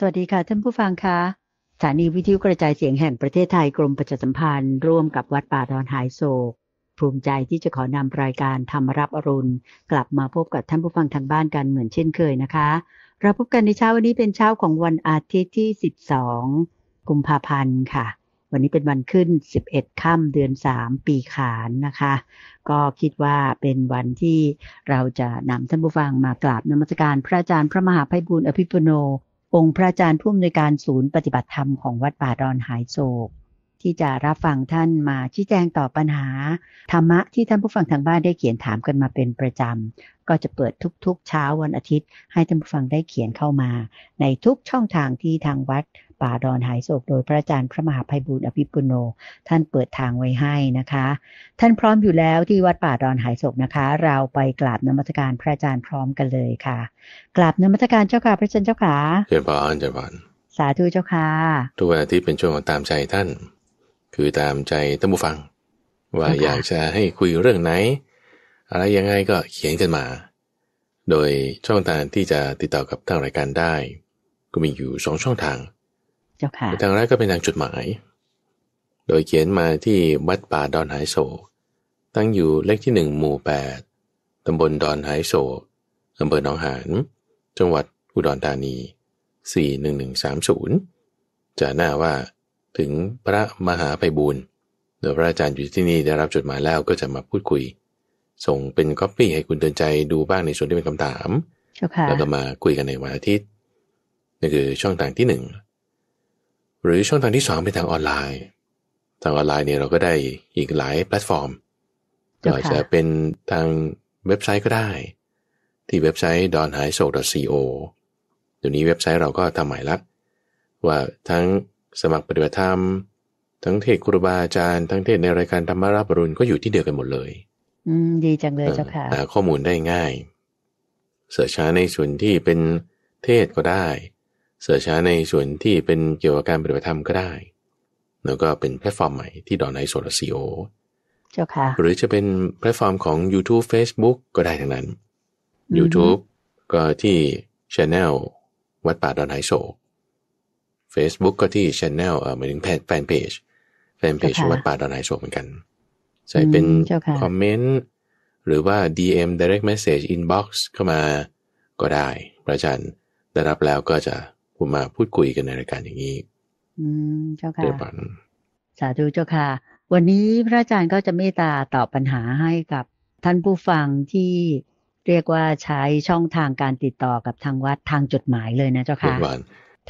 สวัสดีค่ะท่านผู้ฟังคะสถานีวิทยุกระจายเสียงแห่งประเทศไทยกรมประชาสัมพันธ์ร่วมกับวัดป่าดอนหายโศก ภูมิใจที่จะขอนำรายการธรรมรับอรุณกลับมาพบกับท่านผู้ฟังทางบ้านกันเหมือนเช่นเคยนะคะ เราพบกันในเช้าวันนี้เป็นเช้าของวันอาทิตย์ที่ 12กุมภาพันธ์ค่ะ วันนี้เป็นวันขึ้น 11ค่ำเดือน 3 ปีขานนะคะ ก็คิดว่าเป็นวันที่เราจะนำท่านผู้ฟังมากราบนมัสการพระอาจารย์พระมหาไพบุญอภิปุโนองค์พระอาจารย์ผู้อำนวยการศูนย์ปฏิบัติธรรมของวัดป่าดอนหายโศก ที่จะรับฟังท่านมาชี้แจงต่อปัญหาธรรมะที่ท่านผู้ฟังทางบ้านได้เขียนถามกันมาเป็นประจำก็จะเปิดทุกๆเช้าวันอาทิตย์ให้ท่านผู้ฟังได้เขียนเข้ามา ในทุกช่องทางที่ทางวัดป่าดอนหายโศกโดย พระอาจารย์พระมหาภัยบุญอภิปุโน ท่านเปิดทางไว้ให้นะคะ ท่านพร้อมอยู่แล้วที่วัดป่าดอนหายโศกนะคะ เราไปกราบนมัสการพระอาจารย์พร้อมกันเลยค่ะ กราบนมัสการเจ้าค่ะพระาเจ้าค่ะเจ้าบ้านเจ้าบ้าน สาธุเจ้าค่ะ ทุกวันอาทิตย์เป็นช่วงของตามใจท่าน คือตามใจท่านผู้ฟัง ว่าอยากจะให้คุยเรื่องไหน อะไรยังไงก็เขียนกันมา โดยช่องทางที่จะติดต่อกับทางรายการได้ ก็มีอยู่สองช่องทางจ้าค่ะทางแรกก็เป็นทางจดหมาย โดยเขียนมาที่วัดป่าดอนหายโศก ตั้งอยู่เลขที่หนึ่งหมู่แปดตำบลดอนหายโศก อำเภอหนองหาน จังหวัดอุดรธานี 41130 จะหน้าว่าถึงพระมหาไพบูลโดยพระอาจารย์อยู่ที่นี่ได้รับจดหมายแล้วก็จะมาพูดคุย ส่งเป็นก๊อปปี้ให้คุณเดินใจดูบ้างในส่วนที่เป็นคำถามแล้วก็มาคุยกันในวันอาทิตย์นี่คือช่องทางที่หนึ่งรือช่องทางที่สองเป็นทางออนไลน์ ทางออนไลน์เนี่ยเราก็ได้อีกหลายแพลตฟอร์ม ก็จะเป็นทางเว็บไซต์ก็ได้ ที่เว็บไซต์ดอนหายโศก .co เดี๋ยวนี้เว็บไซต์เราก็ทำใหม่ละว่าทั้งสมัครปฏิบัติธรรม ทั้งเทศครูบาอาจารย์ทั้งเทศในรายการธรรมาราบรุณก็อยู่ที่เดียวกันหมดเลย อืมดีจังเลยเจ้าค่ะหาข้อมูลได้ง่ายเสิร์ชหาในส่วนที่เป็นเทศก็ได้เสิร์ชหาในส่วนที่เป็นเกี่ยวกับการปฏิบัติธรรมก็ได้ แล้วก็เป็นแพลตฟอร์มใหม่ที่ดอนไนโซลซีโอเจ้าค่ะหรือจะเป็นแพลตฟอร์มของ YouTube Facebook ก็ได้ทั้งนั้น YouTube ก็ที่ Channel วัดป่าดอนไนโซ Facebook ก็ที่ Channel เออหมายถึงแฟนเพจ แฟนเพจวัดป่าดอนไนโซเหมือนกัน ใส่เป็นคอมเมนต์หรือว่า DM direct message inbox เข้ามาก็ได้ประจันได้รับแล้วก็จะมาพูดคุยกันในรายการอย่างนี้ อืมเจ้าค่ะสาธุเจ้าค่ะ วันนี้พระอาจารย์ก็จะเมตตาตอบปัญหาให้กับท่านผู้ฟังที่เรียกว่าใช้ช่องทางการติดต่อกับทางวัดทางจดหมายเลยนะเจ้าค่ะ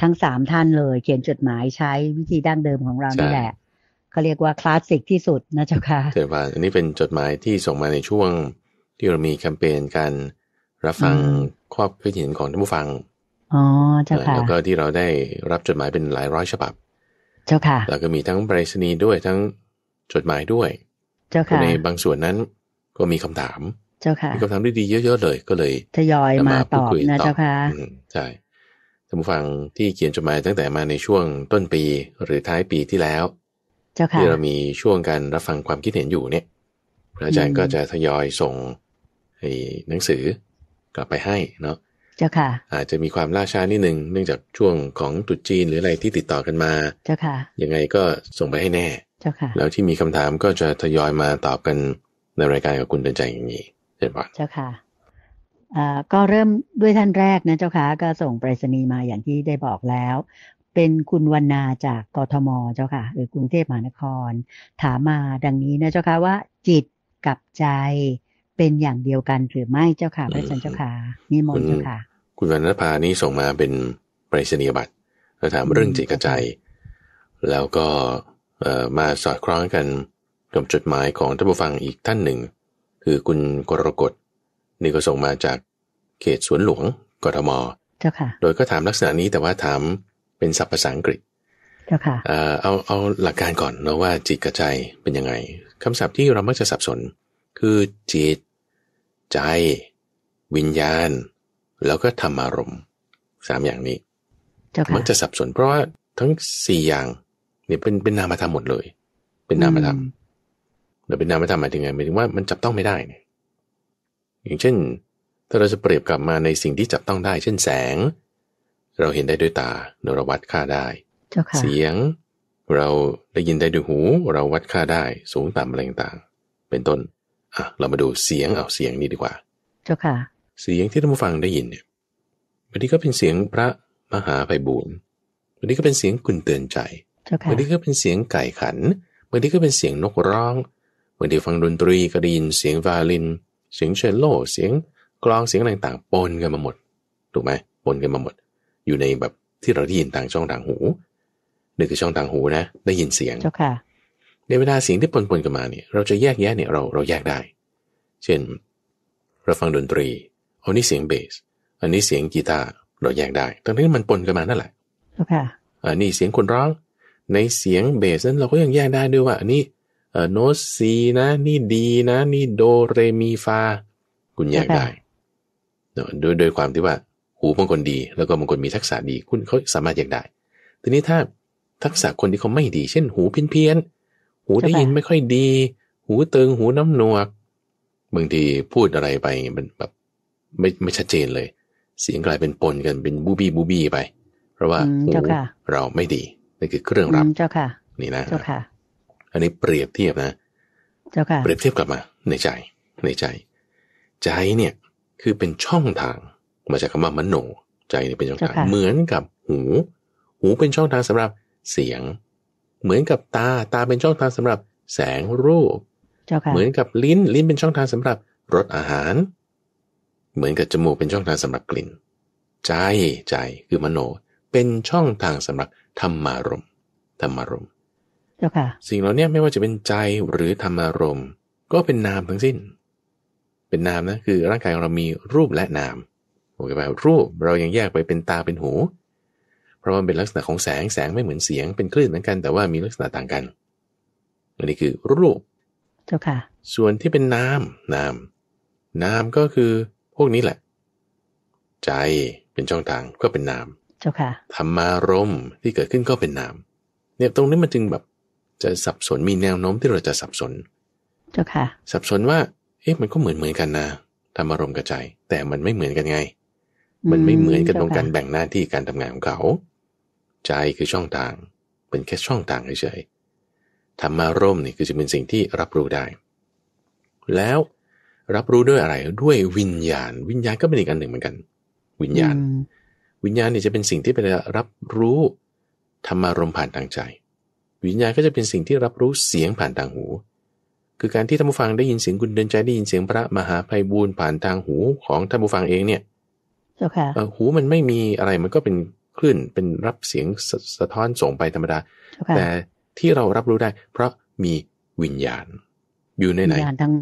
ทั้งสามท่านเลย เขียนจดหมายใช้วิธีดั้งเดิมของเรานี่แหละเขาเรียกว่าคลาสสิกที่สุดนะเจ้าค่ะเจ้าค่ะอันนี้เป็นจดหมายที่ส่งมาในช่วงที่เรามีแคมเปญการรับฟังข้อคิดเห็นของท่านผู้ฟังอ๋อเจ้าค่ะแล้วก็ที่เราได้รับจดหมายเป็นหลายร้อยฉบับเจ้าค่ะแล้วก็มีทั้งไปรษณีย์ด้วยทั้งจดหมายด้วย เจ้าค่ะในบางส่วนนั้นก็มีคำถามเจ้าค่ะมีคำถามดีๆเยอะๆเลยก็เลยทยอยมาตอบนะเจ้าค่ะใช่ท่านผู้ฟังที่เขียนจดหมายตั้งแต่มาในช่วงต้นปีหรือท้ายปีที่แล้วที่เรามีช่วงการรับฟังความคิดเห็นอยู่เนี่ยพระอาจารย์ก็จะทยอยส่งหนังสือกลับไปให้เนาะจ้าค่ะอาจจะมีความล่าช้านิดหนึ่งเนื่องจากช่วงของตุดจีนหรืออะไรที่ติดต่อกันมา เจ้าค่ะยังไงก็ส่งไปให้แน่เจ้าค่ะแล้วที่มีคำถามก็จะทยอยมาตอบกันในรายการกับคุณเดินใจอย่างนี้เช่นว่ะเจ้าค่ะก็เริ่มด้วยท่านแรกนะเจ้าค่ะก็ส่งไปรษณีย์มาอย่างที่ได้บอกแล้ว เป็นคุณวรรณาจากกทมเจ้าค่ะ หรือกรุงเทพมหานคร ถามมาดังนี้นะเจ้าค่ะว่า จิตกับใจเป็นอย่างเดียวกันหรือไม่เจ้าค่ะพระอาจารย์เจ้าค่ะนิมนต์เจ้าค่ะคุณวรรณภานี่ส่งมาเป็นปริศนียบัตรแล้วถามเรื่องจิตกระใจ แล้วก็มาสอดคล้องกันกับจดหมายของท่านผู้ฟังอีกท่านหนึ่ง คือคุณกรกฎนี่ก็ส่งมาจากเขตสวนหลวงกทมเจ้าค่ะ โดยก็ถามลักษณะนี้แต่ว่าถามเป็นศัพท์ภาษาอังกฤษเจ้าค่ะเอาเอาหลักการก่อนนะว่าจิตกระใจเป็นยังไงคำศัพท์ที่เรามักจะสับสนคือจิต ใจ วิญญาณแล้วก็ธรรมารมณ์สามอย่างนี้ มักจะสับสนเพราะว่าทั้งสี่อย่าง เนี่ยเป็นเป็นนามธรรมหมดเลย เป็นนามธรรมเราเป็นนามธรรมหมายถึงไงหมายถึงว่ามันจับต้องไม่ได้เนี่ยอย่างเช่น ถ้าเราจะเปรียบกลับมาในสิ่งที่จับต้องได้ เช่นแสง เราเห็นได้ด้วยตาเราวัดค่าได้เสียงเราได้ยินได้ด้วยหู เราวัดค่าได้สูงต่ำอะไรต่าง เป็นต้น อ่ะเรามาดูเสียง เอาเสียงนี้ดีกว่า เจ้าค่ะเสียงที่ท่านผู้ฟังได้ยินเนี่ยบางทีก็เป็นเสียงพระมหาไพบูญบางทีก็เป็นเสียงกุนเตือนใจบางทีก็เป็นเสียงไก่ขันบางทีก็เป็นเสียงนกร้องบางทีฟังดนตรีก็ได้ยิน เสียงวาลิน เสียงเชลโล เสียงกลอง เสียงอะไรต่าง ๆ ปนกันมาหมด ถูกไหมปนกันมาหมด อยู่ในแบบที่เราได้ยินทางช่องทางหู นี่คือช่องทางหูนะ ได้ยินเสียงในเวลาเสียงที่ปนปนกันมาเนี่ย เราจะแยกแยะเนี่ยเราเราแยกได้ เช่น เราฟังดนตรีอันนี้เสียงเบส อันนี้เสียงกีตาร์เราแยกได้ตั้งแี่มันปนกันมานั่นแหละค่ะอันนี้เสียงคนร้อง ในเสียงเบสนั้นเราก็ยังแยกได้ด้วยว่า อันนี้โน้ตซีนะนี่ดีนะนี่โดเรมีฟา คุณแยกได้โดยโดยความที่ว่า หูบางคนดี แล้วก็บางคนมีทักษะดี คุณเขาสามารถแยกได้ ทีนี้ถ้าทักษะคนที่เขาไม่ดี เช่นหูเพี้ยนๆหูได้ยินไม่ค่อยดี หูตึงหูน้ำหนวกบางทีพูดอะไรไปมันแบบไม่ไม่ชัดเจนเลย เสียงกลายเป็นปนกันเป็นบูบี้บูบี้ไป เพราะว่าหูเราไม่ดีนั่นคือเครื่องรับเจ้าค่ะ นี่นะเจ้าค่ะ อันนี้เปรียบเทียบนะเจ้าค่ะ เปรียบเทียบกลับมา ในใจในใจ ใจเนี่ย คือเป็นช่องทาง มาจากคำว่ามโนใจเนี่ยเป็นช่องทางเหมือนกับหู หูเป็นช่องทางสำหรับเสียง เหมือนกับตาตาเป็นช่องทางสำหรับ แสงรูปเหมือนกับลิ้นลิ้นเป็นช่องทางสำหรับรสอาหารเหมือนกับจมูกเป็นช่องทางสำหรับกลิ่น ใจ ใจ คือมโน เป็นช่องทางสำหรับธรรมารมธรรมารมเจ้าค่ะสิ่งเหล่านี้ไม่ว่าจะเป็นใจหรือธรรมารม ก็เป็นนามทั้งสิ้น เป็นนามนะคือ ร่างกายของเรามีรูปและนาม โอเคไปรูปเรายังแยกไปเป็นตาเป็นหู เพราะมันเป็นลักษณะของแสง แสงไม่เหมือนเสียงเป็นคลื่นเหมือนกันแต่ว่ามีลักษณะต่างกันอันนี้คือรูปเจ้าค่ะส่วนที่เป็นนาม นาม นามก็คือพวกนี้แหละ ใจเป็นช่องทางก็เป็นนามเจ้าค่ะธรรมารมที่เกิดขึ้นก็เป็นนามเนี่ยตรงนี้มันจึงแบบจะสับสนมีแนวโน้มที่เราจะสับสน เจ้าค่ะ สับสนว่าเอ๊ะมันก็เหมือนเหมือนกันนะธรรมารมกับใจแต่มันไม่เหมือนกันไง มันไม่เหมือนกันตรงการแบ่งหน้าที่การทำงานของเขา ใจคือช่องทาง เป็นแค่ช่องทางเฉยๆธรรมารมนี่คือจะเป็นสิ่งที่รับรู้ได้ แล้วรับรู้ด้วยอะไรด้วยวิญญาณ วิญญาณก็เป็นอีกอันหนึ่งเหมือนกัน วิญญาณ วิญญาณเนี่ยจะเป็นสิ่งที่ไปรับรู้ธรรมารมผ่านทางใจ วิญญาณก็จะเป็นสิ่งที่รับรู้เสียงผ่านทางหู คือการที่ท่านผู้ฟังได้ยินเสียงคุณเดินใจได้ยินเสียงพระมหาภัยบู์ผ่านทางหูของท่านผู้ฟังเองเนี่ยหูมันไม่มีอะไรมันก็เป็นคลื่นเป็นรับเสียงสสะท้อนส่งไปธรรมดา แต่ที่เรารับรู้ได้ เพราะมีวิญญาณอยู่ในไหนทั้ง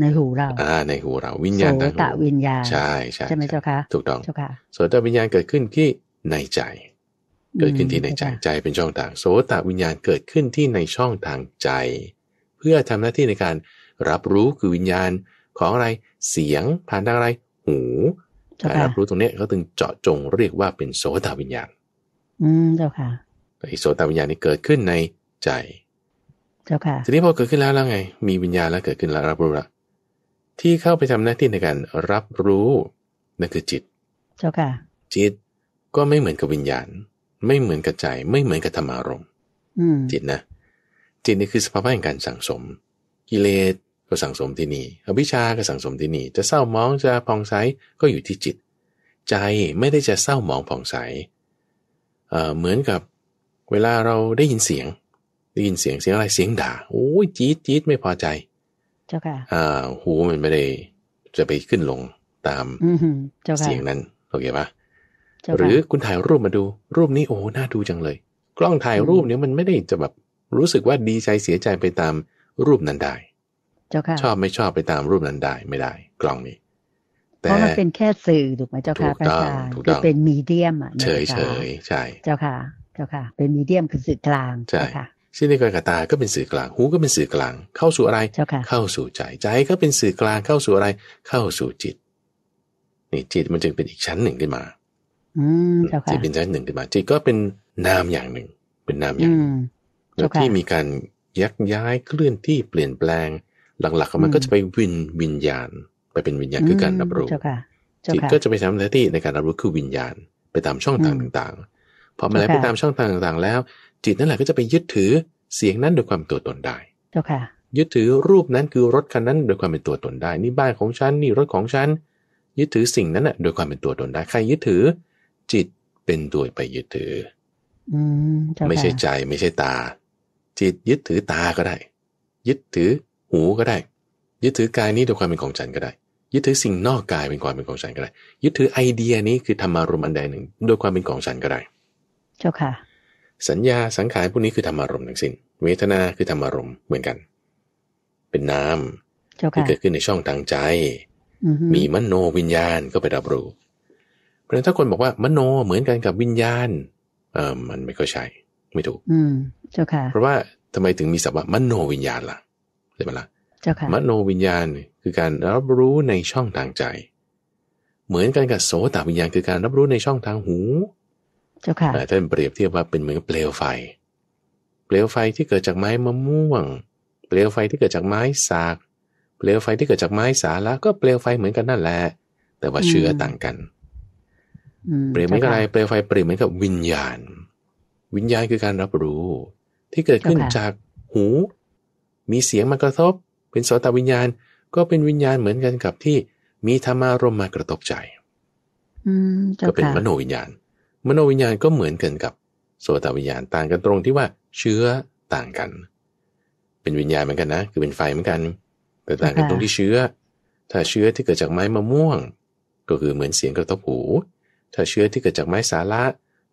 ในหูเราอ่าในหูเราวิญญาณโสตวิญญาณ ใช่ใช่ใช่ไหมเจ้าคะ ถูกต้องเจ้าค่ะโสตวิญญาณเกิดขึ้นที่ในใจ เกิดขึ้นที่ในใจ ใจเป็นช่องทาง โสตวิญญาณเกิดขึ้นที่ในช่องทางใจ เพื่อทำหน้าที่ในการรับรู้คือวิญญาณของอะไรเสียงผ่านทางอะไร หูการรับรู้ตรงนี้เขาถึงเจาะจงเรียกว่าเป็นโสตวิญญาณ อืมเจ้าค่ะไอโสตวิญญาณนี่เกิดขึ้นในใจ เจ้าค่ะทีนี้พอเกิดขึ้นแล้วแล้วไง มีวิญญาณแล้วเกิดขึ้นแล้วรับรู้ละที่เข้าไปทำหน้าที่ในการรับรู้นั่นคือจิต เจ้าค่ะจิต ก็ไม่เหมือนกับวิญญาณ ไม่เหมือนกับใจไม่เหมือนกับธรรมารมณ์จิตนะจิตนี่คือสภาพแห่งการสั่งสม กิเลสก็สั่งสมที่นี่อวิชาก็สั่งสมที่นี่ จะเศร้ามองจะผ่องใสก็อยู่ที่จิต ใจไม่ได้จะเศร้ามองผ่องใสเเหมือนกับเวลาเราได้ยินเสียง ได้ยินเสียงเสียงอะไรเสียงด่าโอ้ยจี๊ดจี๊ดไม่พอใจจ้าค่ะอ่า หูมันไม่ได้จะไปขึ้นลงตามเสียงนั้น โอเคปะหรือคุณถ่ายรูปมาดู รูปนี้โอ้น่าดูจังเลย กล้องถ่ายรูปเนี้ยมันไม่ได้จะแบบรู้สึกว่าดีใจเสียใจไปตามรูปนั้นได้ เจ้าค่ะ ชอบไม่ชอบไปตามรูปนั้นได้ไม่ได้ กล้องนี้เพราะมันเป็นแค่สื่อถูกไหมเจ้าค่ะอาจารย์คือเป็นมีเดียมอ่ะเฉยเฉยใช่ เจ้าค่ะ เจ้าค่ะ เป็นมีเดียมคือสื่อกลางใช่ค่ะสิ่งที่กายกับตาก็เป็นสื่อกลาง หูก็เป็นสื่อกลางเข้าสู่อะไรเข้าสู่ใจใจก็เป็นสื่อกลางเข้าสู่อะไรเข้าสู่จิต นี่จิตมันจึงเป็นอีกชั้นหนึ่งขึ้นมาจิตเป็นชั้นหนึ่งขึ้นมา จิตก็เป็นนามอย่างหนึ่ง เป็นนามอย่างหนึ่งที่มีการยักย้ายเคลื่อนที่เปลี่ยนแปลง หลักๆขอมันก็จะไปวินวิญญาณ ไปเป็นวิญญาณคือการรับรู้จิตก็จะไปทำหน้าที่ในการรับรู้คือวิญญาณ ไปตามช่องทางต่างๆพอมาแล้วไปตามช่องทางต่างๆ แล้วจิตนั่นแหละก็จะไปยึดถือเสียงนั้นโดยความตัวตนได้ เจ้าค่ะ ยึดถือรูปนั้นคือรถคันนั้นโดยความเป็นตัวตนได้ นี่บ้านของฉัน นี่รถของฉัน ยึดถือสิ่งนั้นน่ะโดยความเป็นตัวตนได้ ใครยึดถือจิตเป็นตัวไปยึดถืออไม่ใช่ใจไม่ใช่ตา จิต ยึดถือตาก็ได้ ยึดถือหูก็ได้ ยึดถือกายนี้โดยความเป็นของฉันก็ได้ ยึดถือสิ่งนอกกายเป็นความเป็นของฉันก็ได้ ยึดถือไอเดียนี้คือธรรมารมณ์อันใดหนึ่งโดยความเป็นของฉันก็ได้ เจ้าค่ะสัญญาสังขารพวกนี้คือธรรมารมณ์ทั้งสิน้นเวทนาคือธรรมารมณ์เหมือนกัน เป็นน้ำที่เกิดขึ้นในช่องทางใจมีมโนวิญญาณก็ไปรับรู้ เพราะฉะนั้นถ้าคนบอกว่ามโนเหมือนกันกับวิญญาณ เออมันไม่ก็ใช่ไม่ถูก อืมเจ้าค่ะเพราะว่าทำไมถึงมีสัพท์ว่ามโนวิญญาณล่ะใช่ไหมล่ะเจ้าค่ะมโนวิญญาณคือการรับรู้ในช่องทางใจ เหมือนกันกับโสตวิญญาณคือการรับรู้ในช่องทางหูจ้าค่ะท่านเปรียบเทียบว่าเป็นเหมือนเปลวไฟ เปลวไฟที่เกิดจากไม้มะม่วง เปลวไฟที่เกิดจากไม้สาก เปลวไฟที่เกิดจากไม้สาละก็เปลวไฟเหมือนกันนั่นแหละ แต่ว่าเชื้อต่างกัน เปลวไม่ก็อะไร เปลวไฟเปรียบเหมือนกับวิญญาณ วิญญาณคือการรับรู้ ที่เกิดขึ้นจากหู มีเสียงมากระทบ เป็นโสตวิญญาณ ก็เป็นวิญญาณเหมือนกันกับที่มีธรรมารมมากระทบใจก็เป็นมโนวิญญาณมโนวิญญาณก็เหมือนกันกับโสตวิญญาณต่างกันตรงที่ว่าเชื้อต่างกัน เป็นวิญญาณเหมือนกันนะ คือเป็นไฟเหมือนกันแต่ต่างกันตรงที่เชื้อ ถ้าเชื้อที่เกิดจากไม้มะม่วง ก็คือเหมือนเสียงกระทบหู ถ้าเชื้อที่เกิดจากไม้สาระ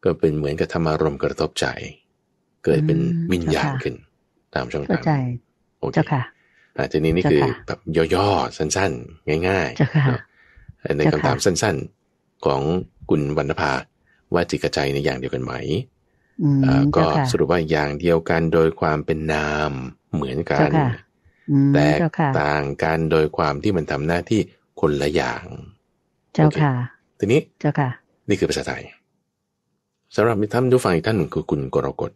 ก็เป็นเหมือนกับธรรมารมกระทบใจ เกิดเป็นวิญญาณขึ้น ตามช่องทางโอเคคอาทีนี้นี่คือแบบย่อๆสั้นๆ ง่ายๆในคำถามสั้นๆของคุณวรรณภาว่าจิตกใจในอย่างเดียวกันไหมก็สรุปว่าอย่างเดียวกันโดยความเป็นนาม เหมือนกัน แต่ต่างกันโดยความที่มันทำหน้าที่คนละอย่าง เจ้าค่ะ ทีนี้ เจ้าค่ะ นี่คือภาษาไทยสำหรับท่านผู้ฟังอีกท่านคือคุณกรกฎ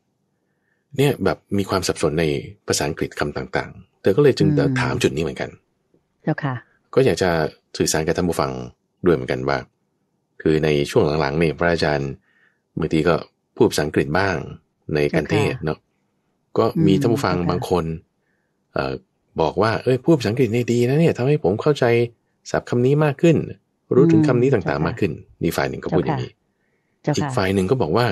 เนี่ยแบบมีความสับสนในภาษาอังกฤษคำต่างๆเธอก็เลยจึงถามจุดนี้เหมือนกัน เจ้าค่ะ ก็อยากจะสื่อสารกับท่านผู้ฟังด้วยเหมือนกันว่าคือในช่วงหลังๆนี่พระอาจารย์บางทีก็พูดภาษาอังกฤษบ้างในการเทศเนาะก็มีท่านผู้ฟังบางคนเอบอกว่าเอ้ยพูดภาษาอังกฤษนดีนะเนี่ยทำให้ผมเข้าใจศัพท์คำนี้มากขึ้น รู้ถึงคำนี้ต่างๆมากขึ้นนี่ฝ่ายหนึ่งก็พูดอย่างนี้ อีกฝ่ายหนึ่งก็บอกว่า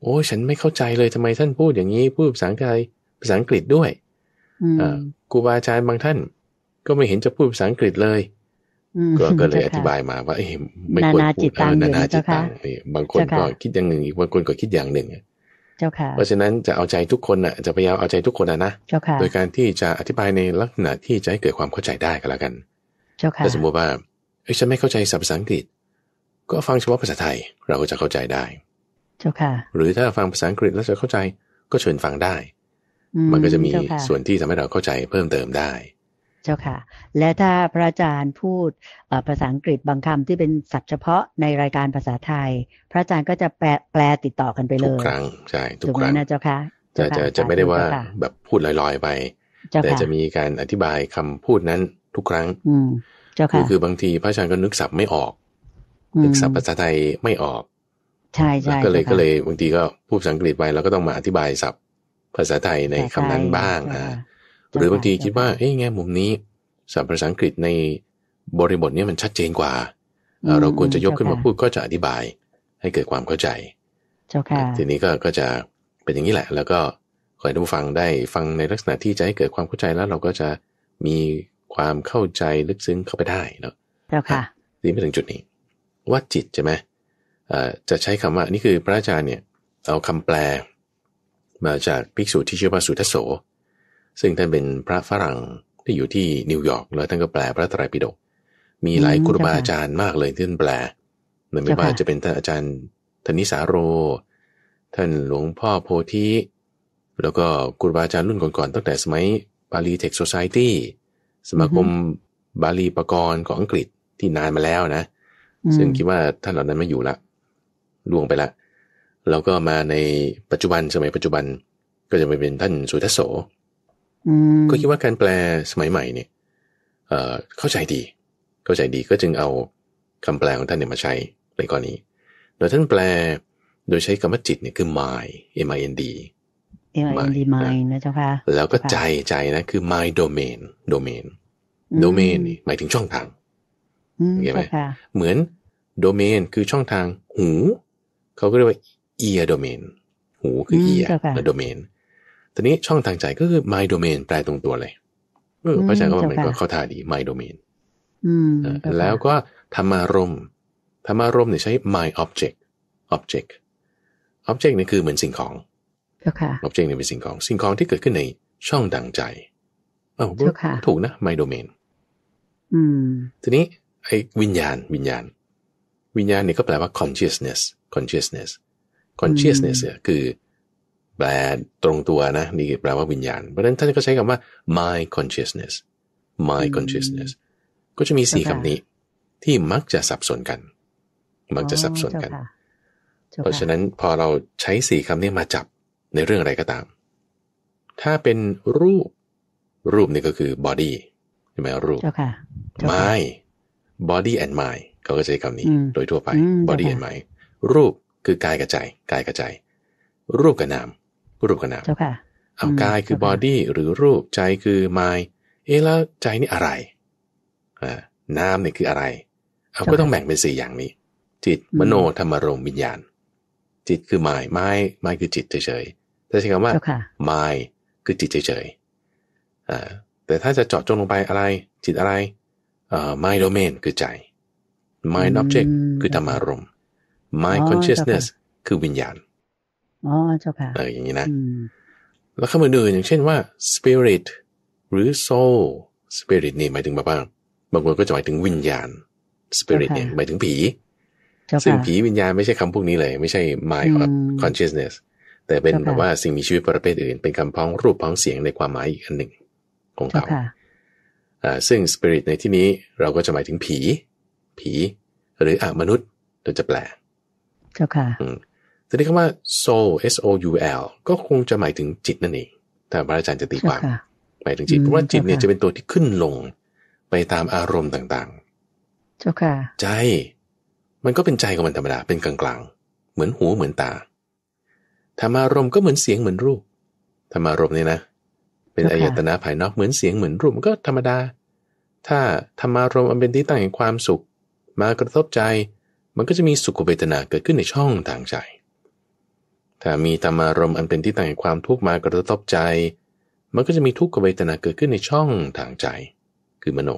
โอ้ฉันไม่เข้าใจเลยทำไมท่านพูดอย่างนี้พูดภาษาไทยภาษาอังกฤษด้วยครูบาอาจารย์บางท่าน ก็ไม่เห็นจะพูดภาษาอังกฤษเลยก็ก็เลยอธิบายมาว่าเอไม่ควรพูดนานาจิตตังนี่บางคนก็คิดอย่างหนึ่งอีกบางคนก็คิดอย่างหนึ่งจ้าค่ะเพราะฉะนั้นจะเอาใจทุกคนอ่ะจะพยายามเอาใจทุกคนนะเจ้าค่ะโดยการที่จะอธิบายในลักษณะที่จะให้เกิดความเข้าใจได้ก็แล้วกันเจ้าค่ะถ้าสมมติว่าเอ้ฉันไม่เข้าใจภาษาอังกฤษ ก็ฟังเฉพาะภาษาไทยเราก็จะเข้าใจได้เจ้าค่ะหรือถ้าฟังภาษาอังกฤษแล้วจะเข้าใจก็เชิญฟังได้ มันก็จะมีส่วนที่ทำให้เราเข้าใจเพิ่มเติมได้จ้าค่ะ และถ้าพระอาจารย์พูดภาษาอังกฤษบางคำที่เป็นศัพท์เฉพาะในรายการภาษาไทย พระอาจารย์ก็จะแปลแปลติดต่อกันไปเลยทุกครั้งใช่ ทุกครั้งนะเจ้าค่ะจะจะจะไม่ได้ว่าแบบพูดลอย ๆ ไป แต่จะมีการอธิบายคำพูดนั้นทุกครั้งค่ะคือบางทีพระอาจารย์ก็นึกศัพท์ไม่ออก นึกศัพท์ภาษาไทยไม่ออก ใช่ใช่ก็เลยก็เลยบางทีก็พูดภาษาอังกฤษไปแล้วก็ต้องมาอธิบายศัพท์ ภาษาไทยในคำนั้นบ้างอ่าหรือบางทีคิดว่าเอ้ยแง่มุมนี้สัพท์ภาษาอังกฤษในบริบทนี้มันชัดเจนกว่าเราควรจะยกขึ้นมาพูดก็จะอธิบายให้เกิดความเข้าใจทีนี้ก็ก็จะเป็นอย่างนี้แหละ แล้วก็คอยดูฟังได้ฟังในลักษณะที่จะให้เกิดความเข้าใจแล้วเราก็จะมีความเข้าใจลึกซึ้งเข้าไปได้เนาะเจ้าค่ะนี่มาถึงจุดนี้ว่าจิตใช่ไหมจะใช้คำว่านี่คือพระอาจารย์เนี่ยเอาคำแปล มาจากภิกษุที่ชื่อว่าสุทัศโสซึ่งท่านเป็นพระฝรั่ง ที่อยู่ที่นิวยอร์กแล้ว ท่านก็แปลพระไตรปิฎก มีหลายครูบาอาจารย์มากเลยที่ท่านแปลไม่ว่าจะเป็นท่านอาจารย์ธนิสาโร ท่านหลวงพ่อโพธิแล้วก็ครูบาอาจารย์รุ่นก่อนๆตั้งแต่สมัยบาลีเทคโซซายตี้สมาคมบาลีปรกรณ์ของอังกฤษที่นานมาแล้วนะ ซึ่งคิดว่าท่านเหล่านั้นไม่อยู่ละล่วงไปละแล้วก็มาในปัจจุบันสมัยปัจจุบันก็จะไปเป็นท่านสุทัศโสก็คิดว่าการแปลสมัยใหม่เนี่ยเข้าใจดี เข้าใจดีก็จึงเอาคำแปลของท่านเนี่ยมาใช้ในกรณีโดยท่านแปลโดยใช้คำว่าจิตเนี่ยคือ m ม n d m i n d mind mind นะเจ้าค่ะแล้วก็ใจใจนะคือ my domain domain domain นหมายถึงช่องทางเข้าใจไหมเหมือน domain คือช่องทางหู เขาก็เรียกว่า ear domain หูคือ ear domain ตอนนี้ช่องทางใจก็คือ my domain แปลตรงตัวเลยเออพระอาจารย์ก็มันก็เข้าท่าดี my domain แล้วก็ธรรมารม ธรรมารมเนี่ยใช้ my object object object เนี่ยคือเหมือนสิ่งของ object เนี่ยเป็นสิ่งของสิ่งของที่เกิดขึ้นในช่องดังใจเออถูกนะ my domain ทีนี้ไอ้วิญญาณวิญญาณ วิญญาณเนี่ยก็แปลว่า consciousness consciousness consciousness คือแปลตรงตัวนะนี่แปลว่าวิญญาณ เพราะนั้นท่านก็ใช้คำว่า my consciousness my consciousness ก็จะมีสี่คำนี้ที่มักจะสับสนกัน มักจะสับสนกัน เพราะฉะนั้นพอเราใช้สี่คำนี้มาจับในเรื่องอะไรก็ตาม ถ้าเป็นรูปรูปนี่ก็คือ body ใช่ไหมรูป my body and mind เขาก็ใช้คำนี้โดยทั่วไป body and mind รูปคือกายกับใจกายกับใจ รูปกับนามรูปกันนะเจ้าค่ะ เอากายคือบอดี้หรือรูปใจคือมายเอ๊ะแล้วใจนี่อะไร อ่าน้ำเนี่ยคืออะไร เอา ก็ต้องแบ่งเป็นสี่อย่างนี้ จิต มโนธรรมรมวิญญาณ จิตคือมายไม้ ไม้คือจิตเฉยๆถ้าใช้คำว่ามายคือจิตเฉยๆ อ่า แต่ถ้าจะเจาะจงลงไปอะไร จิตอะไรเอ่อ my d โดเมนคือใจ my object คือธรรมารม my consciousness คือวิญญาณอ๋อเจ้าค่ะะอรอย่างนี้นะ แล้วคำอื่นๆอย่างเช่นว่า spirit หรือ soul spirit นี่หมายถึงแบบว่าบางคนก็จะหมายถึงวิญญาณ spirit เนี่ยหมายถึงผี ซึ่งผีวิญญาณไม่ใช่คำพวกนี้เลย ไม่ใช่ mind of consciousness แต่เป็นแบบว่าสิ่งมีชีวิตประเภทอื่น เป็นคำพ้องรูปพ้องเสียงในความหมายอีกอันหนึ่งของเขาซึ่ง spirit ในที่นี้เราก็จะหมายถึงผี ผี หรืออมนุษย์เราจะแปล เจ้าค่ะแต่ที่คำว่า soul s o u l ก็คงจะหมายถึงจิตนั่นเอง แต่พระอาจารย์จะตีความหมายถึงจิต เพราะว่าจิตเนี่ยจะเป็นตัวที่ขึ้นลง ไปตามอารมณ์ต่างๆ เจ้าค่ะใจ มันก็เป็นใจของมันธรรมดา เป็นกลางๆ เหมือนหูเหมือนตา ธรรมารมณ์ก็เหมือนเสียงเหมือนรูป ธรรมารมณ์เนี่ยนะ เป็นอายตนะภายนอกเหมือนเสียงเหมือนรูปมันก็ธรรมดา ถ้าธรรมารมณ์อันเป็นที่ตั้งแห่งความสุข มากระทบใจ มันก็จะมีสุขเวทนาเกิดขึ้นในช่องทางใจถ้ามีธรรมารม อันเป็นที่ตั้งแห่งความทุกข์มากระทบใจ มันก็จะมีทุกขเวทนาเกิดขึ้นในช่องทางใจ คือมโน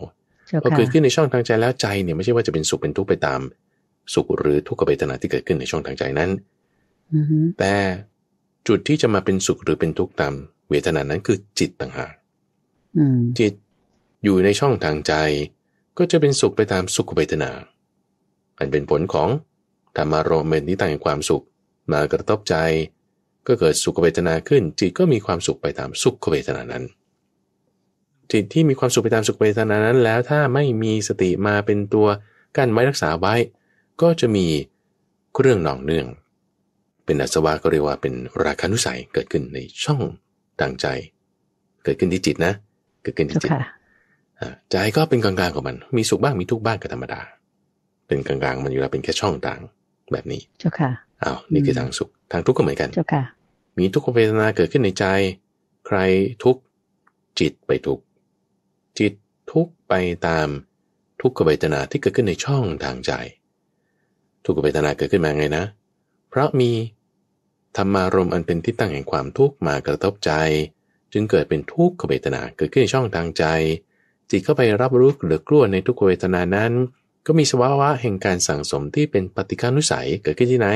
พอเกิดขึ้นในช่องทางใจแล้วใจเนี่ย ไม่ใช่ว่าจะเป็นสุขเป็นทุกข์ไปตาม สุขหรือทุกขเวทนาที่เกิดขึ้นในช่องทางใจนั้นแต่จุดที่จะมาเป็นสุขหรือเป็นทุกข์ตามเวทนานั้นคือจิตต่างหากจิตอยู่ในช่องทางใจ ก็จะเป็นสุขไปตามสุขเวทนา อันเป็นผลของธรรมารมณ์ที่ตั้งแห่งความสุขมากระทบใจก็เกิดสุขเวทนาขึ้น จิตก็มีความสุขไปตามสุขเวทนานั้น จิตที่มีความสุขไปตามสุขเวทนานั้น แล้วถ้าไม่มีสติมาเป็นตัวกั้นไว้รักษาไว้ ก็จะมีเครื่องหนองเนื่อง เป็นอสวะก็เรียกว่าเป็นราคานุสัยเกิดขึ้นในช่องต่างใจ เกิดขึ้นที่จิตนะ เกิดขึ้นที่จิตใจก็เป็นกลางๆของมัน มีสุขบ้างมีทุกข์บ้างก็ธรรมดา เป็นกลางๆมันอยู่แล้วเป็นแค่ช่องต่างแบบนี้เจ้าค่ะอ้าวนี่คือทางสุข ทางทุกข์ก็เหมือนกันมีทุกขเวทนาเกิดขึ้นในใจ ใครทุกข์จิตไปทุกข์จิตทุกข์ไปตามทุกขเวทนาที่เกิดขึ้นในช่องทางใจ ทุกขเวทนาเกิดขึ้นมาไงนะ เพราะมีธรรมารมอันเป็นที่ตั้งแห่งความทุกข์มากระทบใจ จึงเกิดเป็นทุกขเวทนาเกิดขึ้นในช่องทางใจ จิตเข้าไปรับรู้หรือกลัวในทุกขเวทนานั้น ก็มีสภาวะแห่งการสั่งสมที่เป็นปฏิฆานุสัยเกิดขึ้นที่ไหน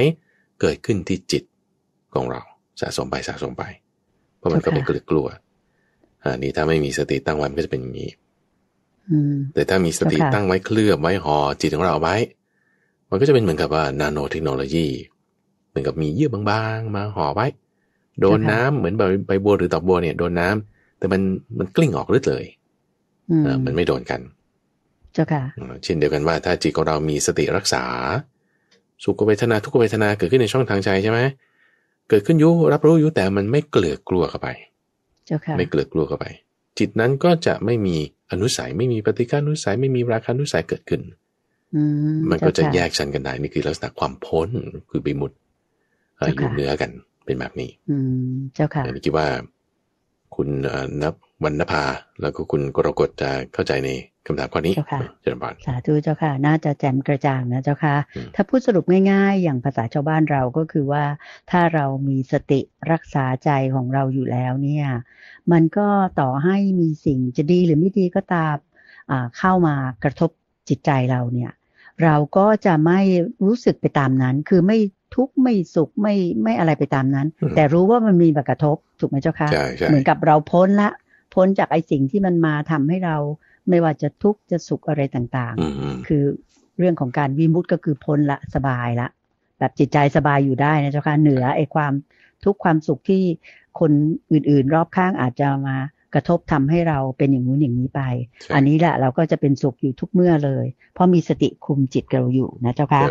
เกิดขึ้นที่จิตของเรา สะสมไปสะสมไป เพราะมันก็เป็นกลึกกลัวอันนี้ถ้าไม่มีสติตั้งไว้มันก็จะเป็นอย่างนี้แต่ถ้ามีสติตั้งไว้เคลือบไว้ห่อจิตของเราไว้ มันก็จะเป็นเหมือนกับว่า นาโนเทคโนโลยี เหมือนกับมีเยื่อบางๆมาห่อไว้ โดนน้ำ เหมือนใบใบบัวหรือตอบัวเนี่ย โดนน้าแต่มันมันกลิ้งออกลึกเลยอมันไม่โดนกัน เจ้าค่ะเช่นเดียวกันว่า ถ้าจิตของเรา มีสติรักษาสุขเวทนา ทุกเวทนาเกิดขึ้นในช่องทางใจใช่ไหม เกิดขึ้นยุรับรู้ยุแต่มันไม่เกลือกลัวเข้าไปไม่เกลือกลัวเข้าไป จิตนั้นก็จะไม่มีอนุสัยไม่มีปฏิกานุสัย ไม่มีราคานุสัยเกิดขึ้น มันก็จะแยกชั้นกันได้ นี่คือลักษณะความพ้นคือบิมุดอยู่เนื้อกัน เป็นแบบนี้ อืมเจ้าค่ะนคิดว่า คุณนับวรรณภาแล้วก็คุณกรกฎจะเข้าใจในคำถามข้อนี้เจ้าค่ะเจสาธุเจ้าค่ะ น่าจะแจ่มกระจ่างนะเจ้าค่ะ ถ้าพูดสรุปง่าย ๆ อย่างภาษาชาวบ้านเราก็คือว่า ถ้าเรามีสติรักษาใจของเราอยู่แล้วเนี่ย มันก็ต่อให้มีสิ่งจะดีหรือไม่ดี ก็ตามเข้ามากระทบจิตใจเราเนี่ย เราก็จะไม่รู้สึกไปตามนั้น คือไม่ทุกข์ไม่สุขไม่ไม่อะไรไปตามนั้น แต่รู้ว่ามันมีผลกระทบ ถูกไหมเจ้าค่ะเหมือนกับเราพ้นละพ้นจากไอ้สิ่งที่มันมาทำให้เราไม่ว่าจะทุกข์จะสุขอะไรต่างๆ คือเรื่องของการวิมุตก็คือพ้นละสบายละ แบบจิตใจสบายอยู่ได้นะเจ้าค่ะเหนือไอ้ความทุกข์ความสุขที่คนอื่นๆ รอบข้างอาจจะมา กระทบทำให้เราเป็นอย่างนู้นอย่างนี้ไป อันนี้แหละเราก็จะเป็นสุขอยู่ทุกเมื่อเลย เพราะมีสติคุมจิตเราอยู่นะเจ้าค่ะ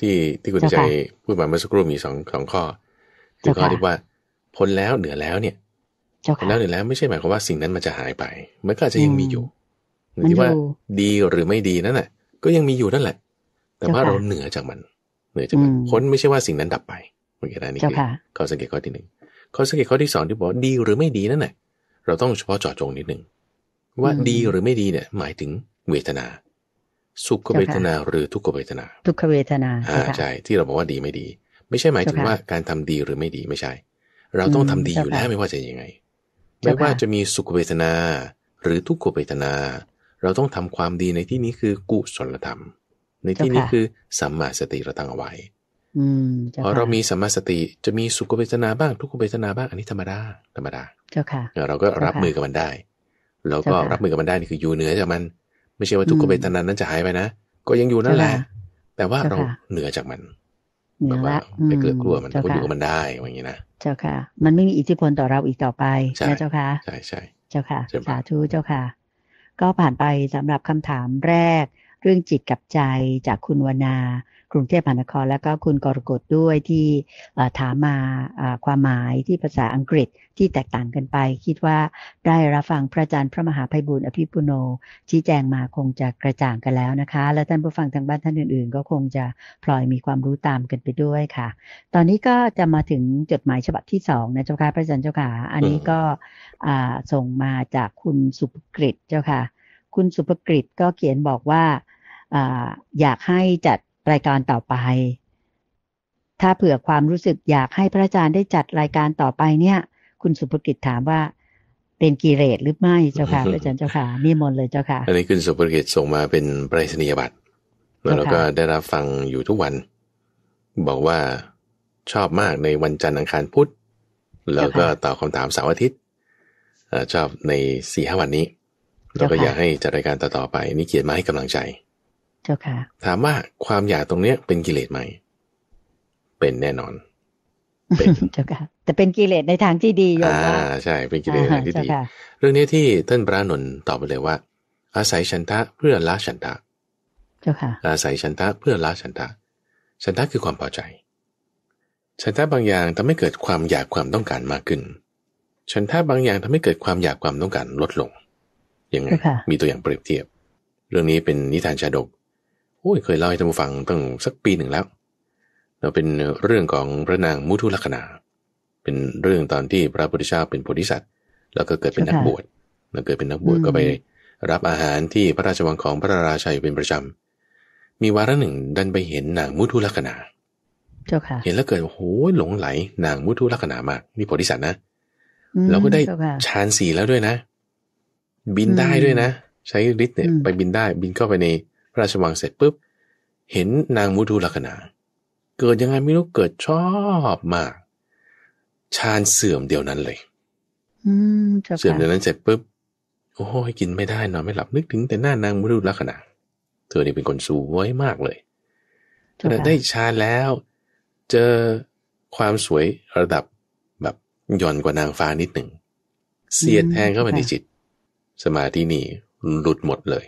ที่ที่คุณใจพูดมาเมื่อสักครู่มีสองสองข้อคือข้อที่ว่าพ้นแล้วเหนือแล้วเนี่ยแล้วเหนือแล้ว ไม่ใช่หมายความว่าสิ่งนั้นมันจะหายไปมันก็จะยังมีอยู่หรือว่าดีหรือไม่ดีนั่นแหละก็ยังมีอยู่นั่นแหละ แต่ว่าเราเหนือจากมัน เหนือจากมันพ้นไม่ใช่ว่าสิ่งนั้นดับไปโอเคอะ้นี้คือข้อสังเกตข้อที่หนึ่งข้อสังเกตข้อที่สองที่บอกดีหรือไม่ดีนั่นแหละเราต้องเฉพาะเจาะจงนิดนึงว่าดีหรือไม่ดีเนี่ย หมายถึงเวทนา สุขเวทนาหรือทุกขเวทนา ทุกขเวทนาอ่าใช่ที่เราบอกว่าดีไม่ดี ไม่ใช่หมายถึงว่า การทำดีหรือไม่ดีไม่ใช่ เราต้องทำดีอยู่แล้วไม่ว่าจะยังไงไม่ว่าจะมีสุขเวทนา หรือทุกขเวทนาเราต้องทำความดีในที่นี้คือกุศลธรรม ในที่นี้คือสัมมาสติระตังเอาไว้พอเรามีสัมมาสติจะมีสุขเวทนาบ้างทุกขเวทนาบ้างอันนี้ธรรมดาธรรมดาเจ้าค่ะเราก็รับมือกับมันได้ เราก็รับมือกับมันได้นี่คืออยู่เหนือจากมัน ไม่ใช่ว่าทุกขเวทนานั้นจะหายไปนะ ก็ยังอยู่นั่นแหละ แต่ว่าเราเหนือจากมันแบบว่าไปเกลือกลัวมันก็อยู่กับมันได้อย่างนี้นะเจ้าค่ะ มันไม่มีอิทธิพลต่อเราอีกต่อไปนะเจ้าค่ะใช่ใช่เจ้าค่ะสาธุเจ้าค่ะก็ผ่านไปสำหรับคำถามแรกเรื่องจิตกับใจจากคุณวนากรุงเทพมหานครและก็คุณกรกฎด้วยที่ถามมาความหมายที่ภาษาอังกฤษที่แตกต่างกันไป คิดว่าได้รับฟังพระอาจารย์พระมหาภัยบุญอภิปุโน ชี้แจงมาคงจะกระจ่างกันแล้วนะคะและท่านผู้ฟังทางบ้านท่านอื่นๆ ก็คงจะพลอยมีความรู้ตามกันไปด้วยค่ะตอนนี้ก็จะมาถึงจดหมายฉบับที่สองนะเจ้าค่ะพระอาจารย์เจ้าค่ะ อันนี้ก็ส่งมาจากคุณสุภกฤษเจ้าค่ะคุณสุภกฤษก็เขียนบอกว่าอยากให้จัดรายการต่อไป ถ้าเผื่อ ความรู้สึกอยากให้พระอาจารย์ได้จัดรายการต่อไปเนี่ย คุณสุภกิจถามว่า เป็นกิเลสหรือไม่เจ้า ค่ะ พระอาจารย์เจ้าค่ะน่มนเลยเจ้า ค่ะอันนี้คุณ สุภกิจ ส่งมาเป็นปริศนียบัตร แล้วเราก็ได้รับฟังอยู่ทุกวัน บอกว่าชอบมากในวันจันทร์อังคารพุธแล้วก็ตอบคำถามเสาร์อาทิตย์ชอบในสี่ห้าวันนี้เราก็อยากให้จัดรายการต่อๆไป นี่เขียนมาให้กำลังใจเจ้าค่ะถามว่าความอยากตรงเนี้ยเป็นกิเลสไหมเป็นแน่นอนเป็นเจ้าค่ะแต่เป็นกิเลสในทางที่ดีอยู่อ่าใช่เป็นกิเลสในทางที่ดีเรื่องนี้ที่ท่านพระนนท์ตอบไปเลยว่า อาศัยฉันทะเพื่อละฉันทะ เจ้าค่ะ อาศัยฉันทะเพื่อละฉันทะฉันทะคือความพอใจฉันทะบางอย่างทำให้เกิดความอยากความต้องการมากขึ้นฉันทะบางอย่างทำให้เกิดความอยากความต้องการลดลงยังไงมีตัวอย่างเปรียบเทียบ เรื่องนี้เป็นนิทานชาดกโอ้ยเคยเล่าให้ท่านผู้ฟังตั้งสักปีหนึ่งแล้วเราเป็นเรื่องของพระนางมุทุลักษณาเป็นเรื่องตอนที่พระพุทธเจ้าเป็นโพธิสัตว์แล้วก็เกิดเป็นนักบวชแล้วเกิดเป็นนักบวชก็ไป รับอาหารที่พระราชวังของพระราชาอยู่เป็นประจำมีวาระหนึ่งดันไปเห็นนางมุทุลักษณาเห็นแล้วเกิดโอ้ยหลงไหลนางมุทุลักษณามากนี่โพธิสัตว์นะเราก็ได้ฌานสี่แล้วด้วยนะ บินได้ด้วยนะใช้ฤทธิ์เนี่ย ไปบินได้บินเข้าไปในราชวังเสร็จปุ๊บ เห็นนางมุทุลักนาเกิดยังไงไม่รู้เกิดชอบมากชาญเสื่อมเดียวนั้นเลยเสื่อมเดียวนั้นเสร็จปุ๊บโอ้ยกินไม่ได้ นอนไม่หลับนึกถึง แต่หน้านางมุทุลักนาเธอนี่เป็นคนสวยมากเลยแต่ได้ชาญแล้ว เจอความสวยระดับแบบย่อนกว่านางฟ้านิดหนึ่งเสียดแทงเข้าไปในจิต สมาธินี่หลุดหมดเลย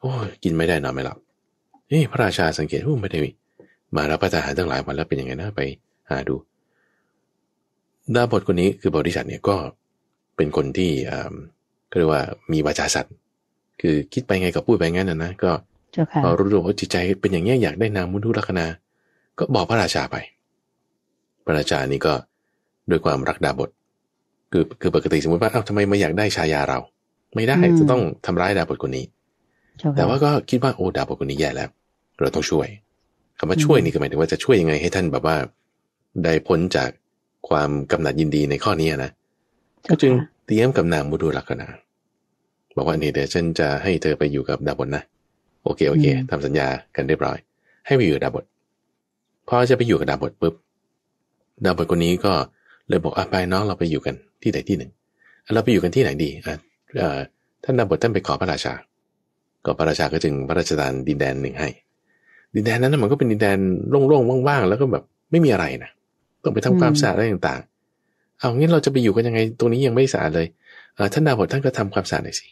โอ้ กินไม่ได้นอนไม่หลับนี่พระราชาสังเกตว่าไม่ได้มีมารับประทานอาหารตั้งหลายวันแล้วเป็นยังไงนะไปหาดูดาบทคนนี้คือบริษัทเนี่ยก็เป็นคนที่อก็เรียกว่ามีวาจาสัตว์คือคิดไปไงก็พูดไปงั้นนะนะก็พอรู้ดูว่าจิตใจ เป็นอย่างนี้อยากได้นางมุนทุลักนาก็บอกพระราชาไป พระราชานี่ก็ด้วยความรักดาบท คือคือปกติสมมติว่าเอ้าทำไมมาอยากได้ชายาเรา ไม่ได้จะต้องทำร้ายดาบทคนนี้แต่ว่าก็คิดว่าโอ้ดาบคนนี้แย่แล้ว เราต้องช่วย คำว่าช่วยนี่ก็หมายถึงว่าจะช่วยยังไงให้ท่านแบบว่าได้พ้นจากความกำหนัดยินดีในข้อนี้นะ ก็จึงเตรียมกับนางมุดูลักษณะบอกว่านี่เดี๋ยวฉันจะให้เธอไปอยู่กับดาบทนะ โอเคโอเคทำสัญญากันเรียบร้อย ให้ไปอยู่ดาบทพอจะไปอยู่กับดาบทปุ๊บ ดาบทคนนี้ก็เลยบอกอ่ะไปน้องเราไปอยู่กันที่ไหนที่หนึ่ง เราไปอยู่กันที่ไหนดี อ่ะท่านดาบทท่านไปขอพระราชาก็พระราชาก็จึงพระราชทาน ดินแดนหนึ่งให้ ดินแดนนั้นมันก็เป็นดินแดนโล่งๆว่างๆแล้วก็แบบไม่มีอะไรนะต้องไปทำความสะอาดอะไรต่างๆ เอางี้เราจะไปอยู่กันยังไงตรงนี้ยังไม่สะอาดเลยท่านดาวบทท่านก็ทำความสะอาดหน่อยสิ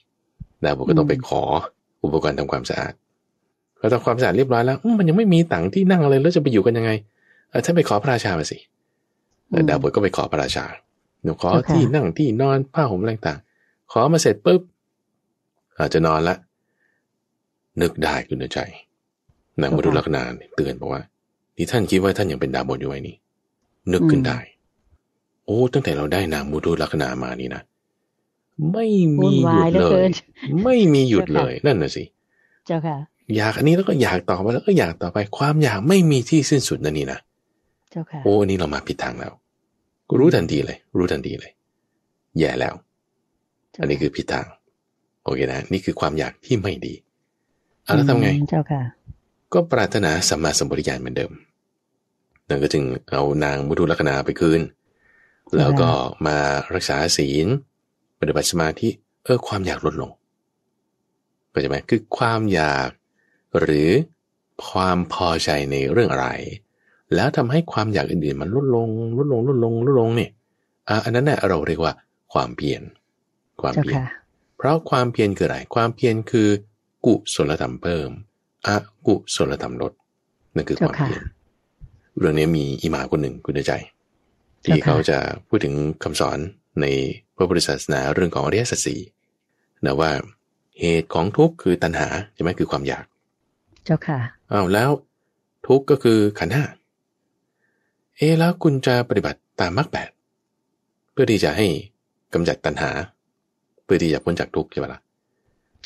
ดาวบทก็ต้องไปขออุปกรณ์ทำความสะอาดเราทำความสะอาดเรียบร้อยแล้วมันยังไม่มีตังที่นั่งอะไร แล้วจะไปอยู่กันยังไงท่านไปขอพระราชามาสิดาวบทก็ไปขอพระราชาหนูขอที่นั่งที่นอนผ้าห่มอะไรต่างขอมาเสร็จปุ๊บอาจจะนอนละนึกได้คุณใจนางมดุลักนาเตือนบอกว่าที่ท่านคิดว่าท่านยังเป็นดาวบดอยู่ไว้นี่นึกขึ้นได้ โอ้ ตั้งแต่เราได้นางมูดุลักนามานี่นะไม่มีหยุดเลยไม่มีหยุดเลย นั่นน่ะสิเจ้าค่ะอยากอันนี้แล้วก็อยากต่อไปแล้วก็อยากต่อไป ความอยากไม่มีที่สิ้นสุดนะนี่นะเจ้าค่ะโอ้นี่เรามาผิดทางแล้วก็รู้ทันทีเลย รู้ทันทีเลย แย่แล้ว อันนี้คือผิดทาง โอเคนะนี่คือความอยากที่ไม่ดีเอาแล้วทำไงเจ้าค่ะก็ปรารถนาสัมมาสัมปวิญาณเหมือนเดิมนางก็จึงเอานางมุทุลักนาไปคืน แล้วก็มารักษาศีลปฏิบัติสมาธิเออความอยากลดลงเข้าใจไหมคือความอยากหรือความพอใจในเรื่องอะไร แล้วทำให้ความอยากอื่นๆ มันลดลงลดลงลดลงลดลงเนี่ยอันนั้นเนี่ยเราเรียกว่าความเพียรความเพียรเพราะความเพียรคืออะไรความเพียรคือกุศลธรรมเพิ่ม อกุศลธรรมลด นั่นคือความเพียรเรื่องนี้มีอิมาคนหนึ่งคุณใจ ที่เขาจะพูดถึงคำสอนในพระพุทธศาสนาเรื่องของอริยสัจสี่นะว่าเหตุของทุกข์คือตัณหาใช่ไหมคือความอยาก เจ้าค่ะ อ้าวแล้ว ทุกข์ก็คือขันห้าเอ๊แล้วคุณจะปฏิบัติตามมรรคแปดเพื่อที่จะให้กำจัดตัณหา เพื่อที่จะพ้นจากทุกข์ใช่ไหมล่ะ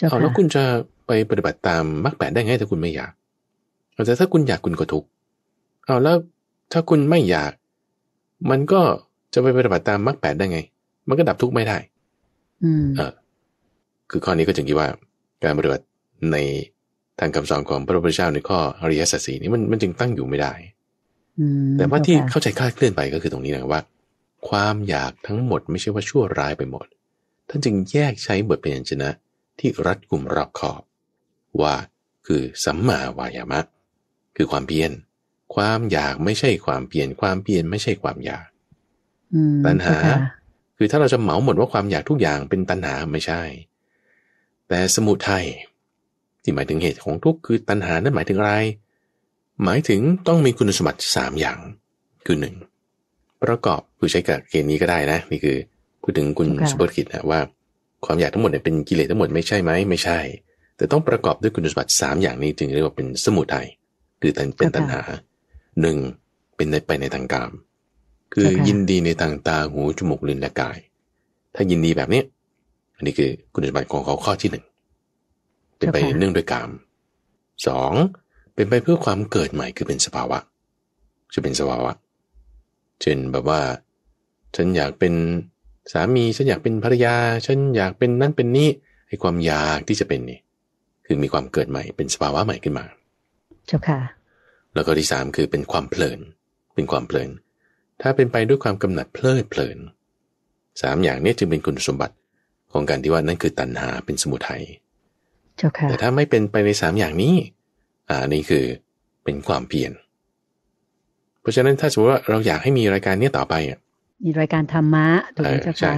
อ้าวแล้วคุณจะไปปฏิบัติตามมรรคแปดได้ไงถ้าคุณไม่อยากแต่ถ้าคุณอยากคุณก็ทุกข์เอาแล้วถ้าคุณไม่อยาก มันก็จะไปปฏิบัติตามมรรคแปดได้ไง มันก็ดับทุกข์ไม่ได้ อืม เออคือข้อนี้ก็จึงคิดว่า การปฏิบัติในทางคำสอนของพระพุทธเจ้าในข้ออริยสัจสีนี้มันมันจึงตั้งอยู่ไม่ได้แต่ว่าที่เข้าใจคลาดเคลื่อนไปก็คือตรงนี้นะว่า ความอยากทั้งหมด ไม่ใช่ว่าชั่วร้ายไปหมด ท่านจึงแยกใช้บทเป็นชนะ ที่รัดกลุ่มรอบขอบว่าคือสัมมาวายามะคือความเพียรความอยากไม่ใช่ความเพียรความเพียรไม่ใช่ความอยากตัณหา คือถ้าเราจะเหมาหมดว่าความอยากทุกอย่างเป็นตัณหาไม่ใช่ แต่สมุทัยที่หมายถึงเหตุของทุกข์คือตัณหานั้นหมายถึงอะไร หมายถึงต้องมีคุณสมบัติสามอย่าง คือหนึ่งประกอบคือใช้กับเกณฑ์นี้ก็ได้นะนี่คือ พูดถึงคุณสุภกิจนะว่า ความอยากทั้งหมดเนี่ยเป็นกิเลสทั้งหมดไม่ใช่ไหมไม่ใช่ใแต่ต้องประกอบด้วยคุณสมบัติ 3 อย่างนี้ จึงเรียกว่าเป็นสมุทัย คือเป็นตัณหาหนึ่งเป็นในไปในทางกาม คือยินดีในทางตาหูจมูกลิ้นและกาย ถ้ายินดีแบบนี้ อันนี้คือคุณสมบัติของเขาข้อที่หนึ่ง เป็นไปเนื่องด้วยกามสอง เป็นไปเพื่อความเกิดใหม่ คือเป็นสภาวะ จะเป็นสภาวะ เช่นแบบว่า ฉันอยากเป็นสามี ฉันอยากเป็นภรรยา ฉันอยากเป็นนั่นเป็นนี้ไอ้ความอยากที่จะเป็นนี่คือมีความเกิดใหม่เป็นสภาวะใหม่ขึ้นมา เจ้าค่ะ แล้วก็ที่สามคือเป็นความเพลิน เป็นความเพลิน ถ้าเป็นไปด้วยความกำหนัดเพลิดเพลิน สามอย่างนี้จึงเป็นคุณสมบัติของการที่ว่านั่นคือตัณหาเป็นสมุทัย เจ้าค่ะ แต่ถ้าไม่เป็นไปในสามอย่างนี้ อ่า นี่คือเป็นความเพียรเพราะฉะนั้นถ้าสมมติว่าเราอยากให้มีรายการนี้ต่อไปอ่ะ มีรายการธรรมะตัวนี้เจ้าค่ะ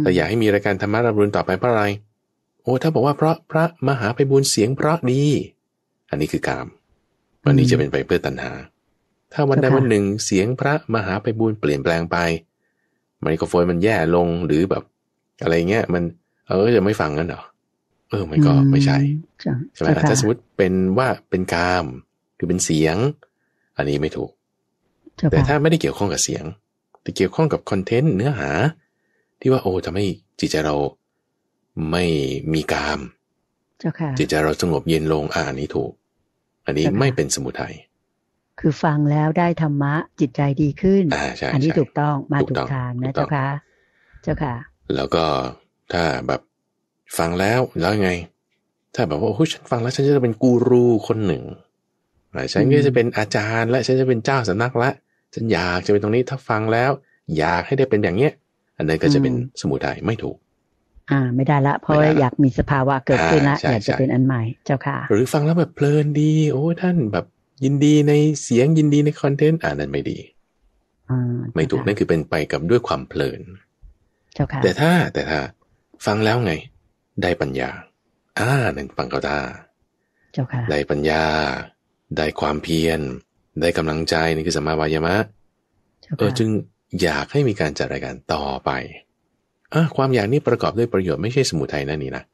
แต่อยากให้มีรายการธรรมะรับรู้ต่อไปเพราะอะไรโอ้ถ้าบอกว่าเพราะพระมหาไปบุญเสียงเพราะดีอันนี้คือกามวันนี้จะเป็นไปเพื่อตัณหา ถ้าวันใดวันหนึ่งเสียงพระมหาไปบุญเปลี่ยนแปลงไปไมโครโฟนมันแย่ลงหรือแบบอะไรเงี้ยมันเออจะไม่ฟังกันหรอเออมันก็ไม่ใช่ใช่ไหมถ้าสมมติเป็นว่าเป็นกามคือเป็นเสียง อันนี้ไม่ถูก แต่ถ้าไม่ได้เกี่ยวข้องกับเสียง แต่เกี่ยวข้องกับคอนเทนต์เนื้อหา ที่ว่าโอ้ทำให้จิตใจเราไม่มีกามจิตใจเราสงบเย็นลงอ่านี้ถูก อันนี้ไม่เป็นสมุทัยคือฟังแล้วได้ธรรมะจิตใจดีขึ้นออันนี้ถูกต้องมาถูกทางนะเจ้าค่ะเจ้าค่ะ แล้วก็ถ้าแบบฟังแล้วแล้วไง ถ้าแบบว่าโอ้ฉันฟังแล้ว ฉันจะเป็นกูรูคนหนึ่งฉันก็จะเป็นอาจารย์ และฉันจะเป็นเจ้าสำนักละฉันอยากจะเป็นตรงนี้ ถ้าฟังแล้ว อยากให้ได้เป็นอย่างเนี้ยอันนั้นก็จะเป็นสมุทัยไม่ถูกอ่า ไม่ได้ละเพราะอยากมีสภาวะเกิดขึ้นละอยากจะเป็นอันใหม่เจ้าค่ะ หรือฟังแล้วแบบเพลินดี โอ้ท่านแบบยินดีในเสียงยินดีในคอนเทนต์อ่านั้นไม่ดีอ่าไม่ถูกนั่นคือเป็นไปกับด้วยความเพลินเจ้าค่ะ แต่ถ้าแต่ถ้า ฟังแล้วไง ได้ปัญญา อ่านั่นฟังก็ได้เจ้าค่ะได้ปัญญา ได้ความเพียร ได้กำลังใจนี่คือสมาวายมะเออจึงอยากให้มีการจัดรายการต่อไปอะความอยากนี่ประกอบด้วยประโยชน์ไม่ใช่สมุทัยนั่นนี่นะ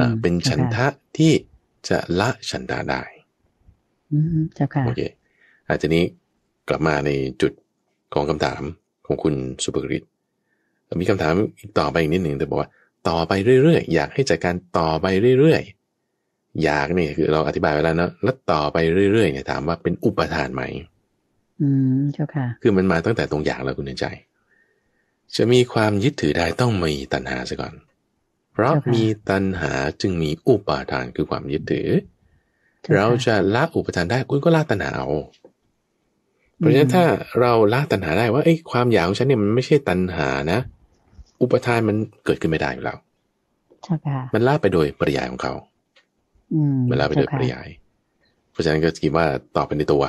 อเป็นฉันทะที่จะละฉันทะได้เจ้าค่ะโอเคอาจจะนี้กลับมาในจุดของคำถามของคุณสุภกฤตมีคำถามอีกต่อไปอีกนิดหนึ่งแต่บอกว่า ต่อไปเรื่อยๆอยากให้จัดการต่อไปเรื่อยๆอยากนี่คือเราอธิบายไปแล้วนะแล้วต่อไปเรื่อยๆเนี่ยถามว่าเป็นอุปทานไหมอืมเจ้าค่ะคือมันมาตั้งแต่ตรงอยากแล้วคุณเดินใจจะมีความยึดถือได้ต้องมีตัณหาซะก่อน เพราะมีตัณหาจึงมีอุปาทานคือความยึดถือ เราจะละอุปทานได้คุณก็ละตัณหาเอา เพราะฉะนั้นถ้าเราละตัณหาได้ ว่าไอ้ความอยากของฉันเนี่ยมันไม่ใช่ตัณหานะ อุปทานมันเกิดขึ้นไม่ได้อยู่แล้วมันละไปโดยปริยายของเขาอมันละไปโดยปริยาย เพราะฉะนั้นก็คิดว่าต่อไปในตัว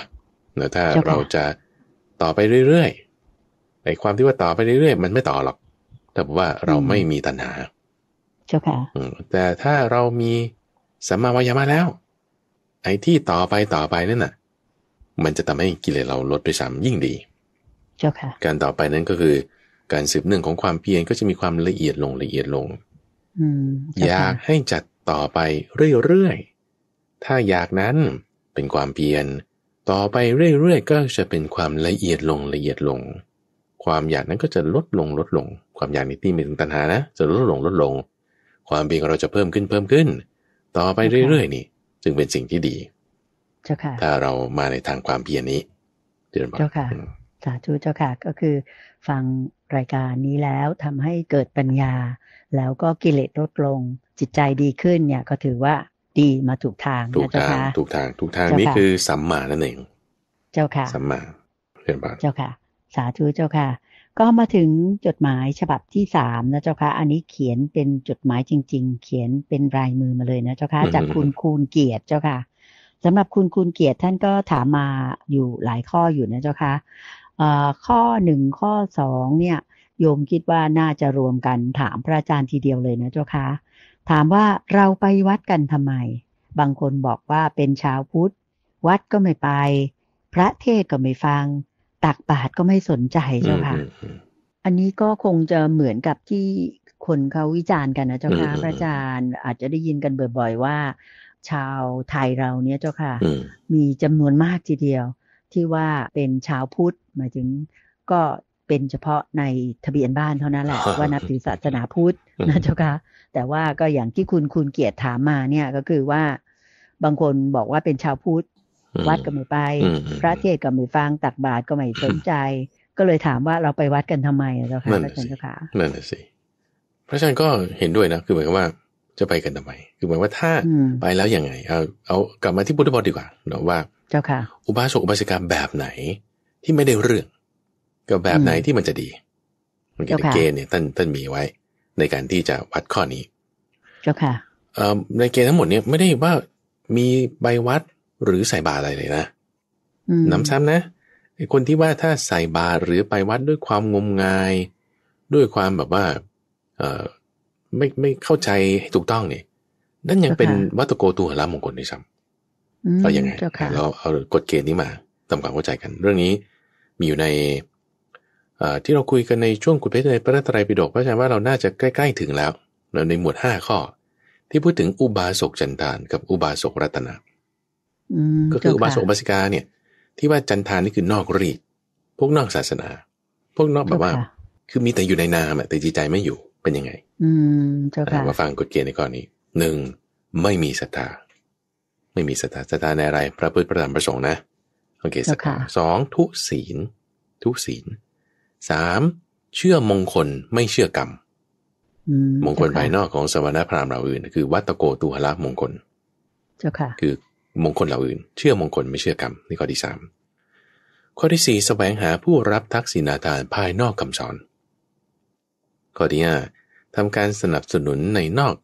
เนะถ้าเราจะต่อไปเรื่อยๆไอ้ความที่ว่าต่อไปเรื่อยๆมันไม่ต่อหรอก แต่ว่าเราไม่มีตัณหาเจ้าค่ะแต่ถ้าเรามีสัมมาวายามะแล้ว ไอ้ที่ต่อไปต่อไปนั่นน่ะมันจะทำให้กิเลสเราลดไปสามยิ่งดี เจ้าค่ะการต่อไปนั้นก็คือ การสืบเนื่องของความเพียรก็จะมีความละเอียดลงละเอียดลงอยากให้จัดต่อไปเรื่อย ๆ ถ้าอยากนั้นเป็นความเพียรต่อไปเรื่อยๆก็จะเป็นความละเอียดลงละเอียดลงความอยากนั้นก็จะลดลงลดลง ความอยากในที่มีถึงตัณหานะ จะลดลงลดลง ความเบียงเราจะเพิ่มขึ้นเพิ่มขึ้น ต่อไปเรื่อยๆ นี่จึงเป็นสิ่งที่ดีค่ะ ถ้าเรามาในทางความเพียรนี้เดือนบเจ้าค่ะสาธุเจ้าค่ะ ก็คือ ฟังรายการนี้แล้วทำให้เกิดปัญญา แล้วก็กิเลสลดลง จิตใจดีขึ้น เนี่ยก็ถือว่าดีมาถูกทางถูกทางถูกทางถูกทางนี่คือสัมมานั่นเองเจ้าค่ะสัมมาเรียนบาเจ้าค่ะสาธุเจ้าค่ะก็มาถึงจดหมายฉบับที่สามนะเจ้าค่ะอันนี้เขียนเป็นจดหมายจริง ๆ เขียนเป็นรายมือมาเลยนะเจ้าค่ะจากคุณคูณเกียรติเจ้าค่ะสำหรับคุณคูณเกียรติท่านก็ถามมาอยู่หลายข้ออยู่นะเจ้าค่ะข้อหนึ่งข้อสองเนี่ยโยมคิดว่าน่าจะรวมกันถามพระอาจารย์ทีเดียวเลยนะเจ้าค่ะถามว่าเราไปวัดกันทำไม บางคนบอกว่าเป็นชาวพุทธวัดก็ไม่ไป พระเทศก็ไม่ฟังตักบาตรก็ไม่สนใจเจ้าค่ะ อันนี้ก็คงจะเหมือนกับที่คนเขาวิจารณ์กันนะเจ้าค่ะพระอาจารย์อาจจะได้ยินกันบ่อยๆว่า ชาวไทยเราเนี้ยเจ้าค่ะ มีจำนวนมากทีเดียว ที่ว่าเป็นชาวพุทธหมายถึงก็เป็นเฉพาะในทะเบียนบ้านเท่านั้นแหละ ว่านับถือศาสนาพุทธนะเจ้าค่ะแต่ว่าก็อย่างที่คุณคุณเกียรติถามมาเนี่ยก็คือว่าบางคนบอกว่าเป็นชาวพุทธวัดก็ไม่ไป พระเทศก็ไม่ฟังตักบาตรก็ไม่สนใจ ก็เลยถามว่าเราไปวัดกันทำไมเจ้าค่ะพระอาจารย์เจ้าค่ะนั่นสิพระอาจารย์ก็เห็นด้วยนะ คือหมายความว่าจะไปกันทำไม คือหมายว่าถ้าไปแล้วยังไงเอาเอากลับมาที่พุทธพจดีกว่าเนาะว่าเจ้าค่ะ อุบาสกอุบาสิกาแบบไหนที่ไม่ได้เรื่องกับแบบไหนที่มันจะดีมันเกณฑ์เนี่ยท่านท่านมีไว้ ในการที่จะวัดข้อนี้ เจ้าค่ะในเกณฑ์ทั้งหมดเนี่ยไม่ได้ว่ามีใบวัดหรือใส่บาอะไรเลยนะ น้ำซ้ำนะไอ้คนที่ว่าถ้าใส่บาหรือไปวัดด้วยความงมงายด้วยความแบบว่า เออไม่ไม่เข้าใจให้ถูกต้องเนี่ยนั่นยังเป็นวัตโกตัวละมงคลด้วยซ้ำเราวยังไง เราเอากฎเกณฑ์นี้มาทำความเข้าใจกัน เรื่องนี้มีอยู่ในที่เราคุยกันในช่วงกุฎเพชในพระตรัยปิฎกพระอาจารย์ว่าเราน่าจะใกล้ ๆ ถึงแล้วในหมวด5ข้อ ที่พูดถึงอุบาสกจันทานกับอุบาสกรัตนะก็คืออุบาสกอุบาสิกาเนี่ย ที่ว่าจันทานนี่คือนอกรีดพวกนอกศาสนา พวกนอกแบบว่า คือมีแต่อยู่ในนามแต่จิตใจไม่อยู่เป็นยังไง อืมเจ้าค่ะมาฟังกฎเกณฑ์ในข้อนี้หนึ่งไม่มีศรัทธา ไม่มีศรัทธาศรัทธาในอะไร พระพุทธพระธรรมพระสงฆ์นะโอเคสักสองทุศีล ทุศีลสามเชื่อมงคลไม่เชื่อกรรมมงคลภายนอกของสมณพราหมณ์เราอื่นคือ วัตโกตุหละมงคล เจ้าค่ะคือมงคลเหล่าอื่น เชื่อมงคลไม่เชื่อกรรม นี่ข้อที่3ข้อที่4ี่แสวงหาผู้รับทักษิณาทานภายนอกคำสอน ข้อที่หาทำการสนับสนุนในนอก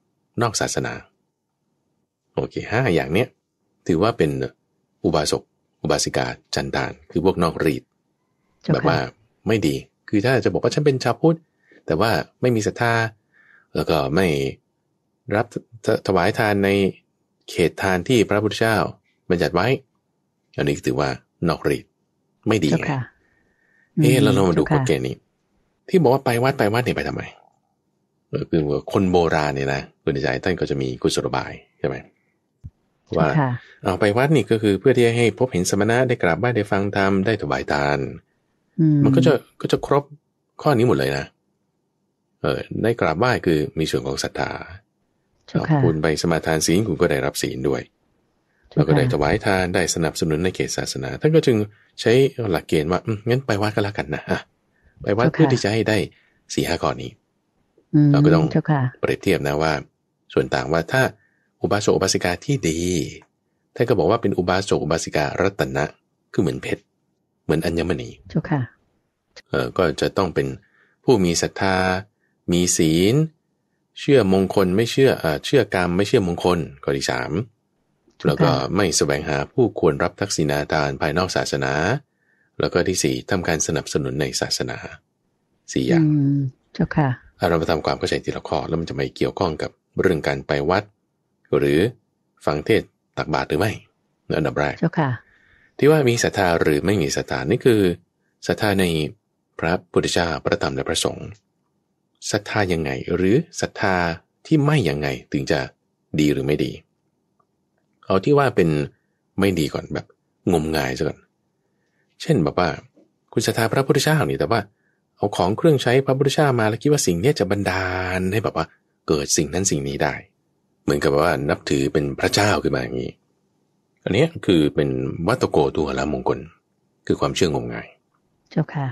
นอกศาสนาโอเคห้าอย่างเนี้ยถือว่าเป็นอุบาสกอุบาสิกาจันทาน คือพวกนอกรีด แบบว่าไม่ดีคือถ้าจะบอกว่าฉันเป็นชาวพุทธแต่ว่าไม่มีศรัทธาแล้วก็ไม่รับถวายทานในเขตทานที่พระพุทธเจ้าบัญญัติไว้อันนี้ถือว่านอกธิ์ไม่ดีนะเอ๊ะเราลองมาดูกฎเกณฑ์นี้ ที่บอกว่าไปวัดไปวัดเนี่ยไปทำไมคือคนโบราณเนี่ยนะคุณใจท่านก็จะมีกุศลบายใช่ไหมว่าเอาไปวัดนี่ก็คือเพื่อที่ให้พบเห็นสมณะได้กราบไหว้ได้ฟังธรรมได้ถวายทานมันก็จะก็จะครบข้อนี้หมดเลยนะเออ ได้กราบไหว้คือมีส่วนของศรัทธาคุณไปสมาทานศีลคุณก็ได้รับศีลด้วย แล้วก็ได้ถวายทานได้สนับสนุนในเขตศาสนาท่านก็จึงใช้หลักเกณฑ์ว่างั้นไปวัดก็แล้วกันนะไปวัดเพื่อที่จะให้ได้สี่ห้าข้อนี้เราก็ต้องเปรียบเทียบนะว่า ส่วนต่างว่าถ้าอุบาสกอุบาสิกาที่ดีท่านก็บอกว่าเป็นอุบาสกอุบาสิการัตนะคือเหมือนเพชรเหมือนอัญมณีเออก็จะต้องเป็นผู้มีศรัทธา มีศีลเชื่อมงคลไม่เชื่อเชื่อกรรมไม่เชื่อมงคลข้อที่สามแล้วก็ไม่สแสวงหาผู้ควรรับทักษิณาทานภายนอกศาสนา แล้วก็ที่สี่ทำการสนับสนุนในศาสนาสี่อย่างเจ้าค่ะเราไปทำความเข้าใจทีละข้อแล้วมันจะไม่เกี่ยวข้องกับเรื่องการไปวัด หรือฟังเทศตักบาตรหรือไม่นอันดับแรกเจ้าค่ะที่ว่ามีศรัทธาหรือไม่มีศรัทธานี่คือศรัทธาในพระพุทธเจ้าพระธรรมและพระสงฆ์ศรัทธายังไงหรือศรัทธาที่ไม่ยังไงถึงจะดีหรือไม่ดี เอาที่ว่าเป็นไม่ดีก่อนแบบงมงายซะก่อน เช่นแบบว่า คุณศรัทธาพระพุทธเจ้านี่แต่ว่า เอาของเครื่องใช้พระพุทธเจ้ามาแล้วคิดว่าสิ่งนี้จะบันดาลให้แบบว่า เกิดสิ่งนั้นสิ่งนี้ได้ เหมือนกับว่านับถือเป็นพระเจ้าขึ้นมาอย่างนี้อันนี้คือเป็นวัตโกตัวละมงคลคือความเชื่องมงายเจ้าค่ะ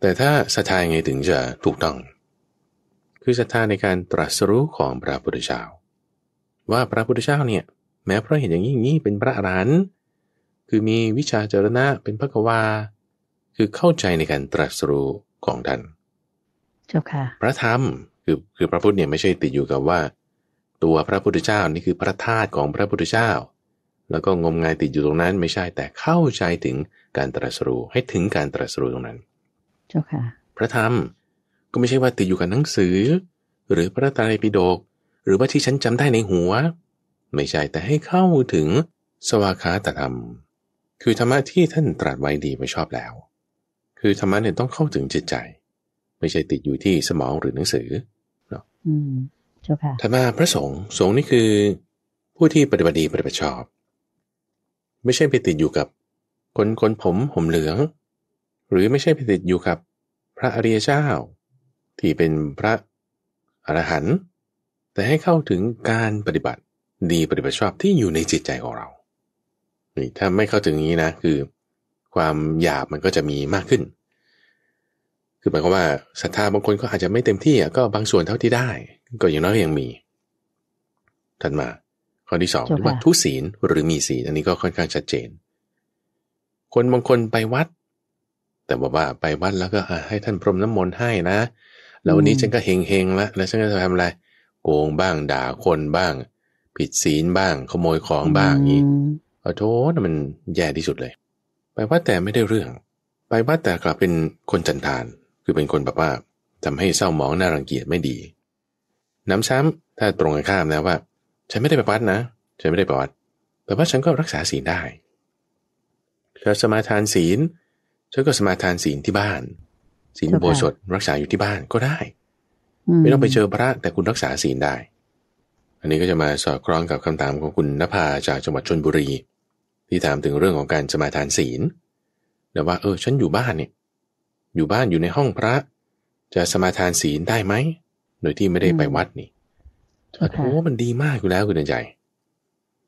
แต่ถ้าศรัทธายังไงถึงจะถูกต้องคือศรัทธาในการตรัสรู้ของพระพุทธเจ้าว่าพระพุทธเจ้าเนี่ยแม้เพราะเห็นอย่างนี้นี่เป็นพระอรหันต์คือมีวิชาจรณะเป็นพระกวา คือเข้าใจในการตรัสรู้ของท่านเจ้าค่ะพระธรรมคือคือพระพุทธเนี่ยไม่ใช่ติดอยู่กับว่า ตัวพระพุทธเจ้านี่คือพระธาตุของพระพุทธเจ้า แล้วก็งมงายติดอยู่ตรงนั้นไม่ใช่แต่เข้าใจถึงการตรัสรู้ให้ถึงการตรัสรู้ตรงนั้น เจ้าค่ะพระธรรมก็ไม่ใช่ว่าติดอยู่กับหนังสือ หรือพระไตรปิฎกหรือว่าที่ฉันจำได้ในหัว ไม่ใช่แต่ให้เข้าถึงสวากาตธรรม คือธรรมะที่ท่านตรัสไว้ดีไม่ชอบแล้ว คือธรรมะเนี่ยต้องเข้าถึงจิตใจ ไม่ใช่ติดอยู่ที่สมองหรือหนังสือเนาะอืมเจ้าค่ะธรรมะพระสงฆ์สงฆ์นี่คือผู้ที่ปฏิบัติดีปฏิบัติชอบ ไม่ใช่ไปติดอยู่กับคนคนผมผมเหลือง หรือไม่ใช่ไปติดอยู่กับพระอริยเจ้าที่เป็นพระอรหันต์แต่ให้เข้าถึงการปฏิบัติดีปฏิบัติชอบที่อยู่ในจิตใจของเรา นี่ถ้าไม่เข้าถึงนี้นะ คือความหยาบมันก็จะมีมากขึ้น คือหมายความว่าศรัทธาบางคนก็อาจจะไม่เต็มที่อ่ะก็บางส่วนเท่าที่ได้ ก็อย่างน้อยก็ยังมี ถัดมาข้อที่สองว่าทุศีลหรือมีศีลอันนี้ก็ค่อนข้างชัดเจน คนบางคนไปวัด แต่บอกว่าไปวัดแล้วก็ให้ท่านพรมน้ำมนต์ให้นะแล้ววันนี้ฉันก็เฮงเฮงละ แล้วฉันก็จะทำอะไร โกงบ้าง ด่าคนบ้าง ผิดศีลบ้าง ขโมยของบ้างนี้ขอโทษมันแย่ที่สุดเลย ไปว่าแต่ไม่ได้เรื่อง ไปว่าแต่กลับเป็นคนจันทาน คือเป็นคนแบบว่าทำให้เศร้าหมองน่ารังเกียจไม่ดี น้ำช้ำถ้าตรงกันข้ามนะว่า ฉันไม่ได้ไปวัดนะ ฉันไม่ได้ไปวัดแต่ว่าฉันก็รักษาศีลได้เธอสมาทานศีลฉันก็สมาทานศีลที่บ้านศีลอุโบสถรักษาอยู่ที่บ้านก็ได้ ไม่ต้องไปเจอพระแต่คุณรักษาศีลได้ อันนี้ก็จะมาสอดคล้องกับคำถามของคุณนภาจากจังหวัดชนบุรีที่ถามถึงเรื่องของการสมาทานศีลแต่ว่า เออ ฉันอยู่บ้านเนี่ย อยู่บ้านอยู่ในห้องพระ จะสมาทานศีลได้ไหมโดยที่ไม่ได้ไปวัดนี่โอ้มันดีมากอยู่แล้วคุณใจ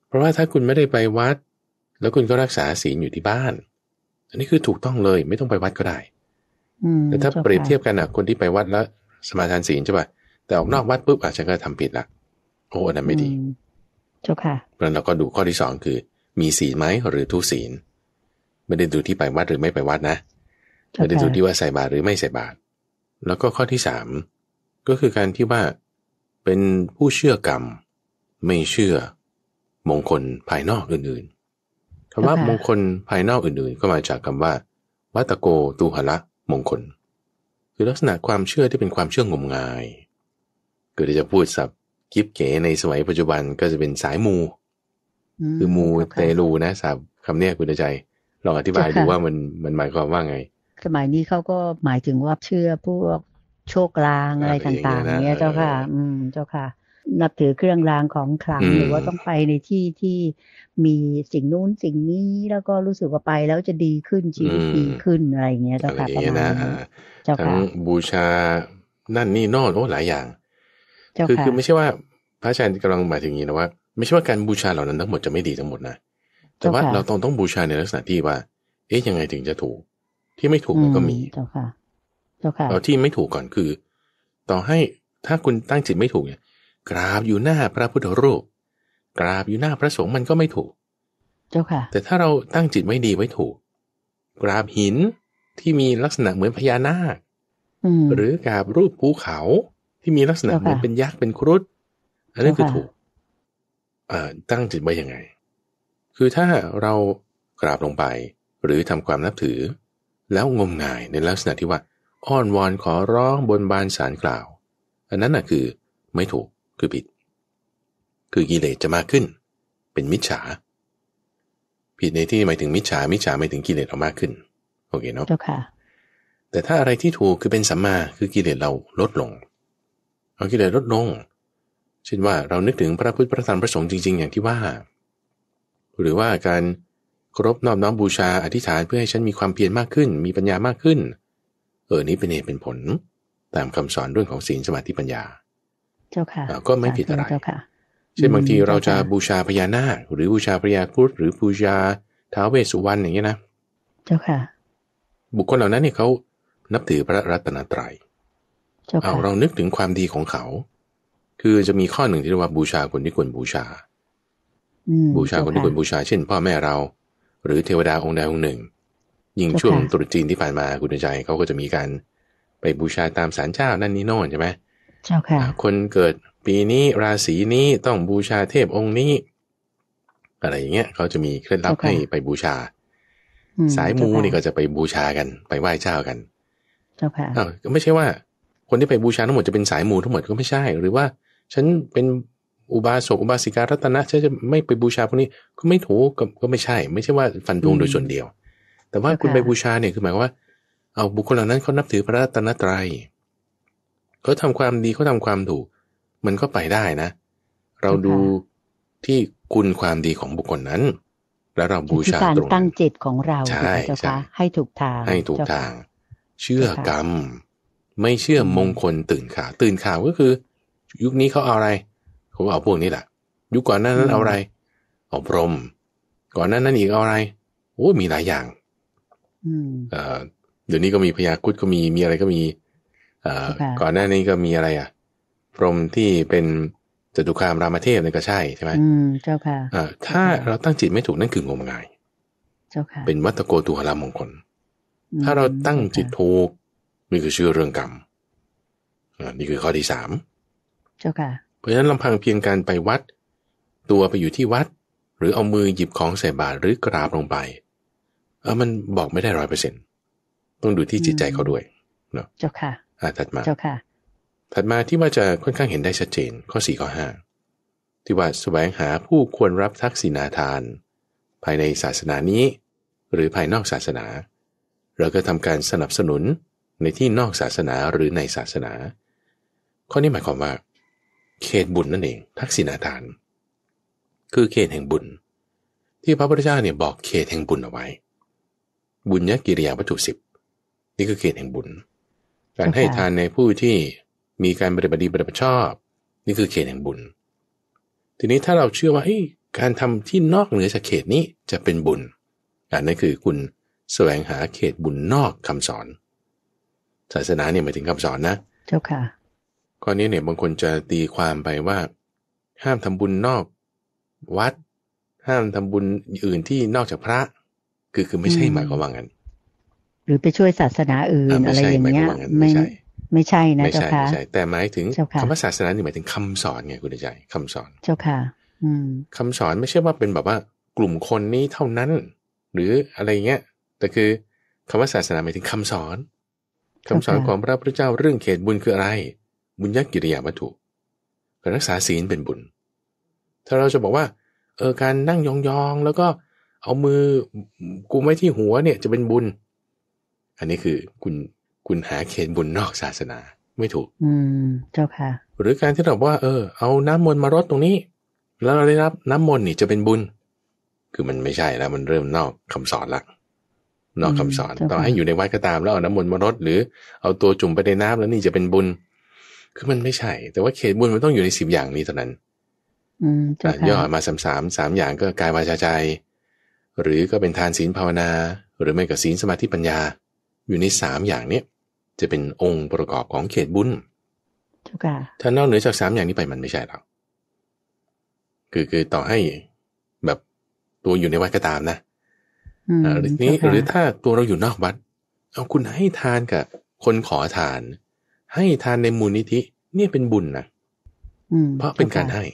เพราะว่าถ้าคุณไม่ได้ไปวัด แล้วคุณก็รักษาศีลอยู่ที่บ้าน อันนี้คือถูกต้องเลยไม่ต้องไปวัดก็ได้แต่ถ้าเปรียบเทียบกันอะคนที่ไปวัดแล้ว สมาทานศีลใช่ป่ะแต่ออกนอกวัดปุ๊บอาจจะก็ทำผิดละ โอ้อันนั้นไม่ดีเจ้าค่ะนั้นเราก็ดูข้อที่สองคือ มีศีลไหมหรือทุศีลไม่ได้ดูที่ไปวัดหรือไม่ไปวัดนะไม่ได้ดูที่ว่าใส่บาตรหรือไม่ใส่บาตรแล้วก็ข้อที่สามก็คือการที่ว่าเป็นผู้เชื่อกรรมไม่เชื่อมงคลภายนอกอื่นๆคำว่ามงคลภายนอกอื่นๆ ก็มาจากคำว่า วัตโกตูหละมงคล คือลักษณะความเชื่อที่เป็นความเชื่องมงายเกิดจะพูดสับกิฟเก๋ในสมัยปัจจุบันก็จะเป็นสายมูคือมูเตลูนะสับคำเนี้ยคุณใจลองอธิบายดูว่ามันมันหมายความว่าไงสมัยนี้เขาก็หมายถึงว่าเชื่อพวกโชคลาง อะไรต่าง ๆ เนี้ย เจ้าค่ะ อืมเจ้าค่ะนับถือเครื่องรางของขลังหรือว่าต้องไปในที่ที่มีสิ่งนู้นสิ่งนี้แล้วก็รู้สึกว่าไป แล้วจะดีขึ้น ชีวิตดีขึ้นอะไรเงี้ยเจ้าค่ะประมาณนี้เจ้าค่ะบูชานั่นนี่นอกโอ้หลายอย่างคือคือไม่ใช่ว่าพระอาจารย์กำลังหมายถึงนี้นะว่า ไม่ใช่ว่าการบูชาเหล่านั้นทั้งหมดจะไม่ดีทั้งหมดนะแต่ว่าเราต้องต้องบูชาในลักษณะที่ว่า เอ๊ะยังไงถึงจะถูก ที่ไม่ถูกมันก็มีเจ้าค่ะเจ้าค่ะเราที่ไม่ถูกก่อนคือ ต่อให้ถ้าคุณตั้งจิตไม่ถูกเนี่ยกราบอยู่หน้าพระพุทธรูป กราบอยู่หน้าพระสงฆ์มันก็ไม่ถูก เจ้าค่ะ แต่ถ้าเราตั้งจิตไว้ดีไว้ถูก กราบหินที่มีลักษณะเหมือนพญานาคหรือกราบรูปภูเขาที่มีลักษณะเหมือนเป็นยักษ์เป็นครุฑ อันนั้นคือถูก ตั้งจิตไว้ยังไง คือถ้าเรากราบลงไป หรือทำความนับถือ แล้วงมงายในลักษณะที่ว่า อ้อนวอนขอร้องบนบานสารกล่าว อันนั้นน่ะคือไม่ถูกคือผิด คือกิเลสจะมากขึ้น เป็นมิจฉา ผิดในที่หมายถึงมิจฉามิจฉาหมายถึงกิเลสออกมากขึ้น โอเคเนาะค่ะแต่ถ้าอะไรที่ถูกคือเป็นสัมมาคือกิเลสเราลดลง เอากิเลสลดลงเช่นว่าเรานึกถึงพระพุทธพระธรรมพระสงฆ์จริงๆ อย่างที่ว่า หรือว่าการเคารพนอบน้อมบูชาอธิษฐานเพื่อให้ฉันมีความเพียรมากขึ้นมีปัญญามากขึ้น เออนี้เป็นเหตุเป็นผล ตามคำสอนเรื่องของศีลสมาธิปัญญาจ้าค่ะก็ไม่ผิดอะไรเจ้าค่ะเช่นบางทีเราจะบูชาพญานาคหรือบูชาพญาครุฑหรือบูชาท้าวเวสสุวรรณอย่างนี้นะเจ้าค่ะ บุคคลเหล่านั้นเนี่ยเขานับถือพระรัตนตรยัยเอาเรานึกถึงความดีของเขา คือจะมีข้อหนึ่งที่เรียกว่าบูชาคนที่ควรบูชาบูชาคนที่ควรบูชาเช่น พ่อแม่เรา หรือเทวดาองค์ใดองค์หนึ่งยิ่งช่วงตรุษจีนที่ผ่านมาคุณใจเขาก็จะมีการไปบูชาตามศาลเจ้านั่นนี่โน่นใช่ไหมเเจ้าค่ะคนเกิดปีนี้ราศีนี้ต้องบูชาเทพองค์นี้ อะไรอย่างเงี้ยเขาจะมีเคล็ดลับให้ไปบูชา สายมูนี่ก็จะไปบูชากันไปไหว้เจ้ากัน เจ้าค่ะอาก็ไม่ใช่ว่า คนที่ไปบูชาทั้งหมดจะเป็นสายมูทั้งหมดก็ไม่ใช่หรือว่า ฉันเป็นอุบาสกอุบาสิการัตนะฉันจะไม่ไปบูชาพวกนี้ก็ไม่ถูกก็ไม่ใช่ ไม่ใช่ว่าฟันธงโดยส่วนเดียว แต่ว่าคุณไปบูชาเนี่ยคือหมายว่า เอาบุคคลเหล่านั้นเขานับถือพระรัตนตรัยเขาทำความดีเขาทำความถูก มันก็ไปได้นะ เราดูที่คุณความดีของบุคคลนั้น แล้วเราบูชาตรงตั้งจิตของเราใช่ใจ้าให้ถูกทางให้ถูกทาง เชื่อกรรมไม่เชื่อมงคลตื่นข่าวตื่นข่าวก็คือ ยุคนี้เขาเอาอะไรเขาเอาพวกนี้แหละ ยุคก่อนนั้นนั้นเอาอะไรเอาพรม ก่อนนั้นนั้นอีกเอาอะไรโอ้ มีหลายอย่างเดี๋ยวนี้ก็มีพยาคุดก็มีมีอะไรก็มีก่อนหน้านี้ก็มีอะไรอ่ะ พรมที่เป็นจตุคามรามเทพนี่ก็ใช่ใช่ไหมอืมเจ้าค่ะถ้าเราตั้งจิตไม่ถูกนั่นคืองมงาย เจ้าค่ะเป็นวัตโกตัวรามงคล ถ้าเราตั้งจิตถูกนี่คือชื่อเรื่องกรรมนี่คือข้อที่สามเจ้าค่ะ เพราะฉะนั้นลำพังเพียงการไปวัด ตัวไปอยู่ที่วัด หรือเอามือหยิบของใส่บาตรหรือกราบลงไปเออมันบอกไม่ได้ร้อยเปอร์เซ็นต้องดูที่จิตใจเขาด้วย เนาะเจ้าค่ะอ่าถัดมาเจ้าค่ะถัดมาที่ว่าจะค่อนข้างเห็นได้ชัดเจน ข้อสี่ข้อห้าที่ว่าแสวงหาผู้ควรรับทักษิณาทาน ภายในศาสนานี้ หรือภายนอกศาสนาเราก็ทำการสนับสนุนในที่นอกศาสนาหรือในศาสนา ข้อนี้หมายความว่า เขตบุญนั่นเองทักษิณาทาน คือเขตแห่งบุญ ที่พระพุทธเจ้าเนี่ยบอกเขตแห่งบุญเอาไว้ บุญยกิริยาวัตถุสิบนี่คือเขตแห่งบุญการให้ทานในผู้ที่มีการปฏิบัติดีปฏิบัติชอบ นี่คือเขตแห่งบุญ ทีนี้ถ้าเราเชื่อว่าการทำที่นอกเหนือจากเขตนี้จะเป็นบุญอันนั้นคือคุณแสวงหาเขตบุญนอกคำสอน ศาสนาเนี่ยหมายถึงคำสอนนะเจ้าค่ะข้อนี้เนี่ยบางคนจะตีความไปว่า ห้ามทำบุญนอกวัด ห้ามทำบุญอื่นที่นอกจากพระ คือคือไม่ใช่หมายความว่างั้นหรือไปช่วยศาสนาอื่นอะไรอย่างเงี้ยไม่ไม่ใช่นะเจ้าค่ะไม่ใช่แต่หมายถึงคำว่าศาสนาหมายถึงคำสอนไงคุณใจคำสอนเจ้าค่ะคำสอนไม่ใช่ว่าเป็นแบบว่ากลุ่มคนนี้เท่านั้น หรืออะไรเงี้ยแต่คือคำว่าศาสนาหมายถึงคำสอน คำสอนของพระพุทธเจ้าเรื่องเขตบุญคืออะไร บุญยกิริยาวัตถุการรักษาศีลเป็นบุญ ถ้าเราจะบอกว่าเออการนั่งยองๆแล้วก็เอามือกุมไว้ที่หัวเนี่ยจะเป็นบุญอันนี้คือคุณคุณหาเขตบุญนอกศาสนา ไม่ถูก อืม เจ้าค่ะ หรือการที่เราว่าเออ เอาน้ำมนต์มารดตรงนี้ แล้วเราได้รับน้ำมนต์นี่จะเป็นบุญ คือมันไม่ใช่แล้วมันเริ่มนอกคำสอนละนอกคำสอนต่อให้อยู่ในวัดก็ตามแล้วเอาน้ำมนต์มารดหรือ เอาตัวจุ่มไปในน้ำแล้วนี่จะเป็นบุญ คือมันไม่ใช่ แต่ว่าเขตบุญมันต้องอยู่ในสิบอย่างนี้เท่านั้นย่อมาสามสามสามอย่างก็กายวาจาใจหรือก็เป็นทานศีลภาวนา หรือไม่ก็ศีลสมาธิปัญญาอยู่ในสามอย่างนี้จะเป็นองค์ประกอบของเขตบุญถ้านอกเหนือจากสามอย่างนี้ไปมันไม่ใช่แล้วคือคือต่อให้แบบตัวอยู่ในวัดก็ตามนะหรือนี้หรือถ้าตัวเราอยู่นอกวัดเอาคุณให้ทานกับ คนขอทาน ให้ทานในมูลนิธิเนี่ยเป็นบุญนะเพราะเป็นการให้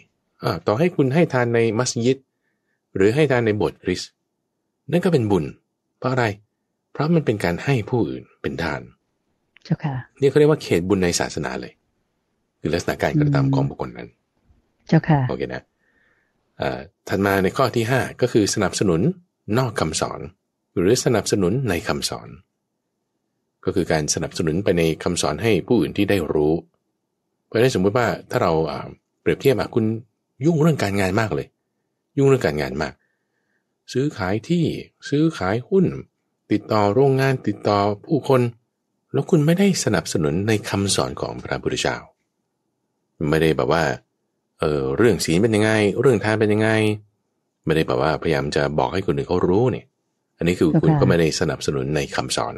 อต่อให้คุณให้ทานในมัสยิด หรือให้ทานในโบสถ์คริสต์นั่นก็เป็นบุญเพราะอะไรราะมันเป็นการให้ผู้อื่นเป็นทาน เจ้าค่ะนี่เขาเรียกว่าเขตบุญในศาสนาเลยคือลักษณะการกระทำของบุคคลนั้น เจ้าค่ะ โอเคนะถัดมาในข้อที่5ก็คือสนับสนุนนอกคำสอน หรือสนับสนุนในคำสอน ก็คือการสนับสนุนไปในคำสอนให้ผู้อื่นที่ได้รู้เพราะได้สมมติว่าถ้าเราเปรียบเทียบคุณยุ่งเรื่องการงานมากเลย ยุ่งเรื่องการงานมาก ซื้อขายที่ ซื้อขายหุ้นติดต่อโรงงานติดต่อผู้คน แล้วคุณไม่ได้สนับสนุนในคำสอนของพระพุทธเจ้า ไม่ได้แบบว่า เออเรื่องศีลเป็นยังไง เรื่องทานเป็นยังไง ไม่ได้แบบว่าพยายามจะบอกให้คนอื่นเขารู้เนี่ย อันนี้คือคุณก็ไม่ได้สนับสนุนในคำสอน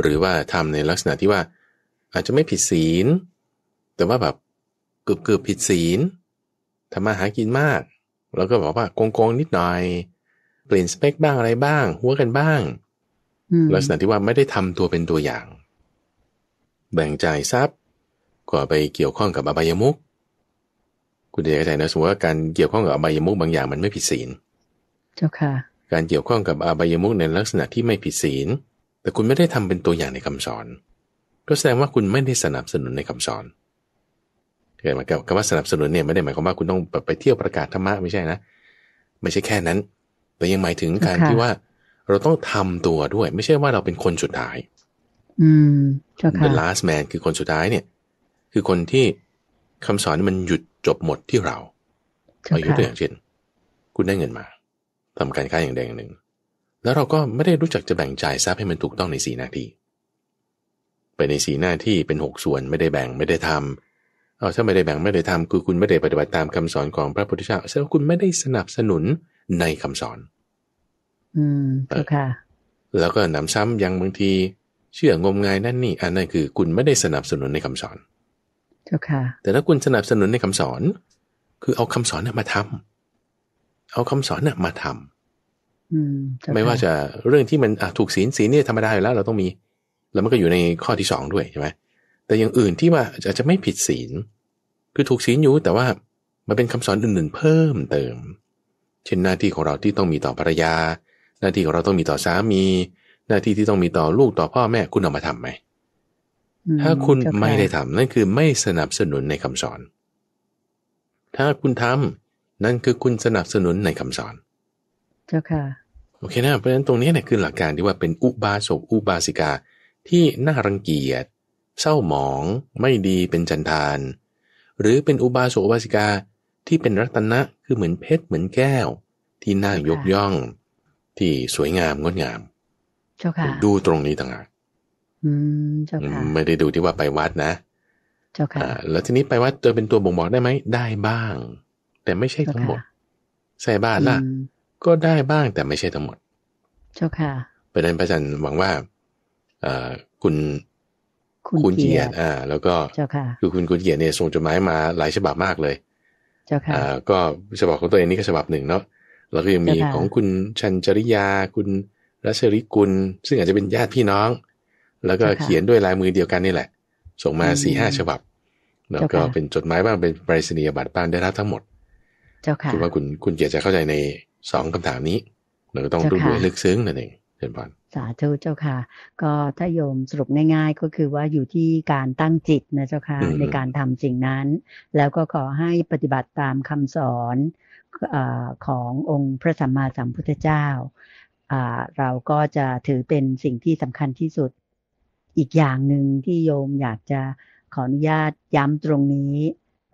หรือว่าทำในลักษณะที่ว่า อาจจะไม่ผิดศีล แต่ว่าแบบเกือบๆผิดศีลทำมาหากินมาก แล้วก็บอกว่าโกงๆนิดหน่อยเปลี่ยนสเปคบ้างอะไรบ้างหัวกันบ้าง ลักษณะที่ว่าไม่ได้ทำตัวเป็นตัวอย่าง แบ่งจ่ายทรัพย์ก็ไปเกี่ยวข้องกับอบายมุก คุณเดชใจนะสมมติว่าการเกี่ยวข้องกับอบายมุกบางอย่างมันไม่ผิดศีลเจ้าค่ะ การเกี่ยวข้องกับอบายมุกในลักษณะที่ไม่ผิดศีล แต่คุณไม่ได้ทำเป็นตัวอย่างในคำสอน ก็แสดงว่าคุณไม่ได้สนับสนุนในคำสอนเกิดมาเกับคำว่าสนับสนุนเนี่ยไม่ได้หมายความว่าคุณต้องไปเที่ยวประกาศธรรมะไม่ใช่นะ ไม่ใช่แค่นั้นแต่ยังหมายถึงการที่ว่าเราต้องทำตัวด้วย ไม่ใช่ว่าเราเป็นคนสุดท้าย อืมค่ะ The last man คือคนสุดท้ายเนี่ย คือคนที่คำสอนมันหยุดจบหมดที่เราเอาย่ตัวอย่างเช่น คุณได้เงินมา ทำการค้าอย่างแดงหนึ่ง แล้วเราก็ไม่ได้รู้จักจะแบ่งจ่ายทรัพย์ให้มันถูกต้องในสีหน้าที่ ไปในสีหน้าที่เป็นหกส่วนไม่ได้แบ่งไม่ได้ทำเอาถ้าไม่ได้แบ่งไม่ได้ทำคือคุณไม่ได้ปฏิบัติตามคำสอนของพระพุทธเจ้าแสดงว่าคุณไม่ได้สนับสนุนในคำสอน อืมถูกค่ะ แล้วก็นำซ้ำยังบางทีเชื่อ งมงายนั่นนี่ อันนั้นคือ คุณไม่ได้สนับสนุนในคำสอน เจ้าค่ะ แต่ถ้าคุณสนับสนุนในคำสอน คือเอาคำสอนน่ะมาทำเอาคำสอนน่ะมาทำไม่ว่าจะเรื่องที่มันถูกศีลศีลเนี่ยธรรมดาอยู่แล้ว เราต้องมีแล้วมันก็อยู่ในข้อที่สองด้วยใช่ไหมแต่อย่างอื่นที่ว่าอาจจะไม่ผิดศีลคือถูกศีลอยู่แต่ว่ามันเป็นคำสอนอื่นๆเพิ่มเติมเช่นหน้าที่ของเราที่ต้องมีต่อภรรยา หน้าที่ของเราต้องมีต่อสามี หน้าที่ที่ต้องมีต่อลูกต่อพ่อแม่คุณเอามาทำไหม ถ้าคุณไม่ได้ทำนั่นคือไม่สนับสนุนในคำสอน ถ้าคุณทำนั่นคือคุณสนับสนุนในคำสอน เจ้าค่ะโอเคนะเพราะฉะนั้นตรงนี้เนี่ยคือหลักการที่ว่าเป็นอุบาสกอุบาสิกาที่น่ารังเกียจเศร้าหมอง ไม่ดีเป็นจันทานหรือเป็นอุบาสกอุบาสิกาที่เป็นรัตนะ คือเหมือนเพชรเหมือนแก้ว ที่น่ายกย่อง ที่สวยงามงดงามดูตรงนี้ต่างหากไม่ได้ดูที่ว่าไปวัดนะแล้วทีนี้ไปวัดเจอเป็นตัวบ่งบอกได้ไหมได้บ้าง แต่ไม่ใช่ทั้งหมด ใส่บาตรละก็ได้บ้างแต่ไม่ใช่ทั้งหมด เจ้าค่ะประเด็นพระจันหวังว่าคุณ คุณเกียรติอ่า แล้วก็คือคุณคุณเกียรติเนี่ยส่งจดหมายมา หลายฉบับมากเลยอ่าก็ฉบับของตัวเองนี่ก็ฉบับหนึ่งเนาะแล้วก็ยังมีของคุณชันจริยาคุณรัชริกุลซึ่งอาจจะเป็นญาติพี่น้อง แล้วก็เขียนด้วยลายมือเดียวกันนี่แหละ ส่งมาสี่ห้าฉบับ แล้วก็เป็นจดหมายบ้าง เป็นปรศนียบัตรบ้างได้รับทั้งหมดคือว่าคุณคุณเกียรติจะเข้าใจในสองคำถามนี้เราก็ต้องดูให้ลึกซึ้งนั่นเองเดินผ่นสาธุเจ้าค่ะก็ถ้าโยมสรุปง่ายๆ ก็คือว่าอยู่ที่การตั้งจิตนะเจ้าค่ะในการทำสิ่งนั้น แล้วก็ขอให้ปฏิบัติตามคำสอนขององค์พระสัมมาสัมพุทธเจ้า เราก็จะถือเป็นสิ่งที่สำคัญที่สุด อีกอย่างหนึ่งที่โยมอยากจะขออนุญาตย้ำตรงนี้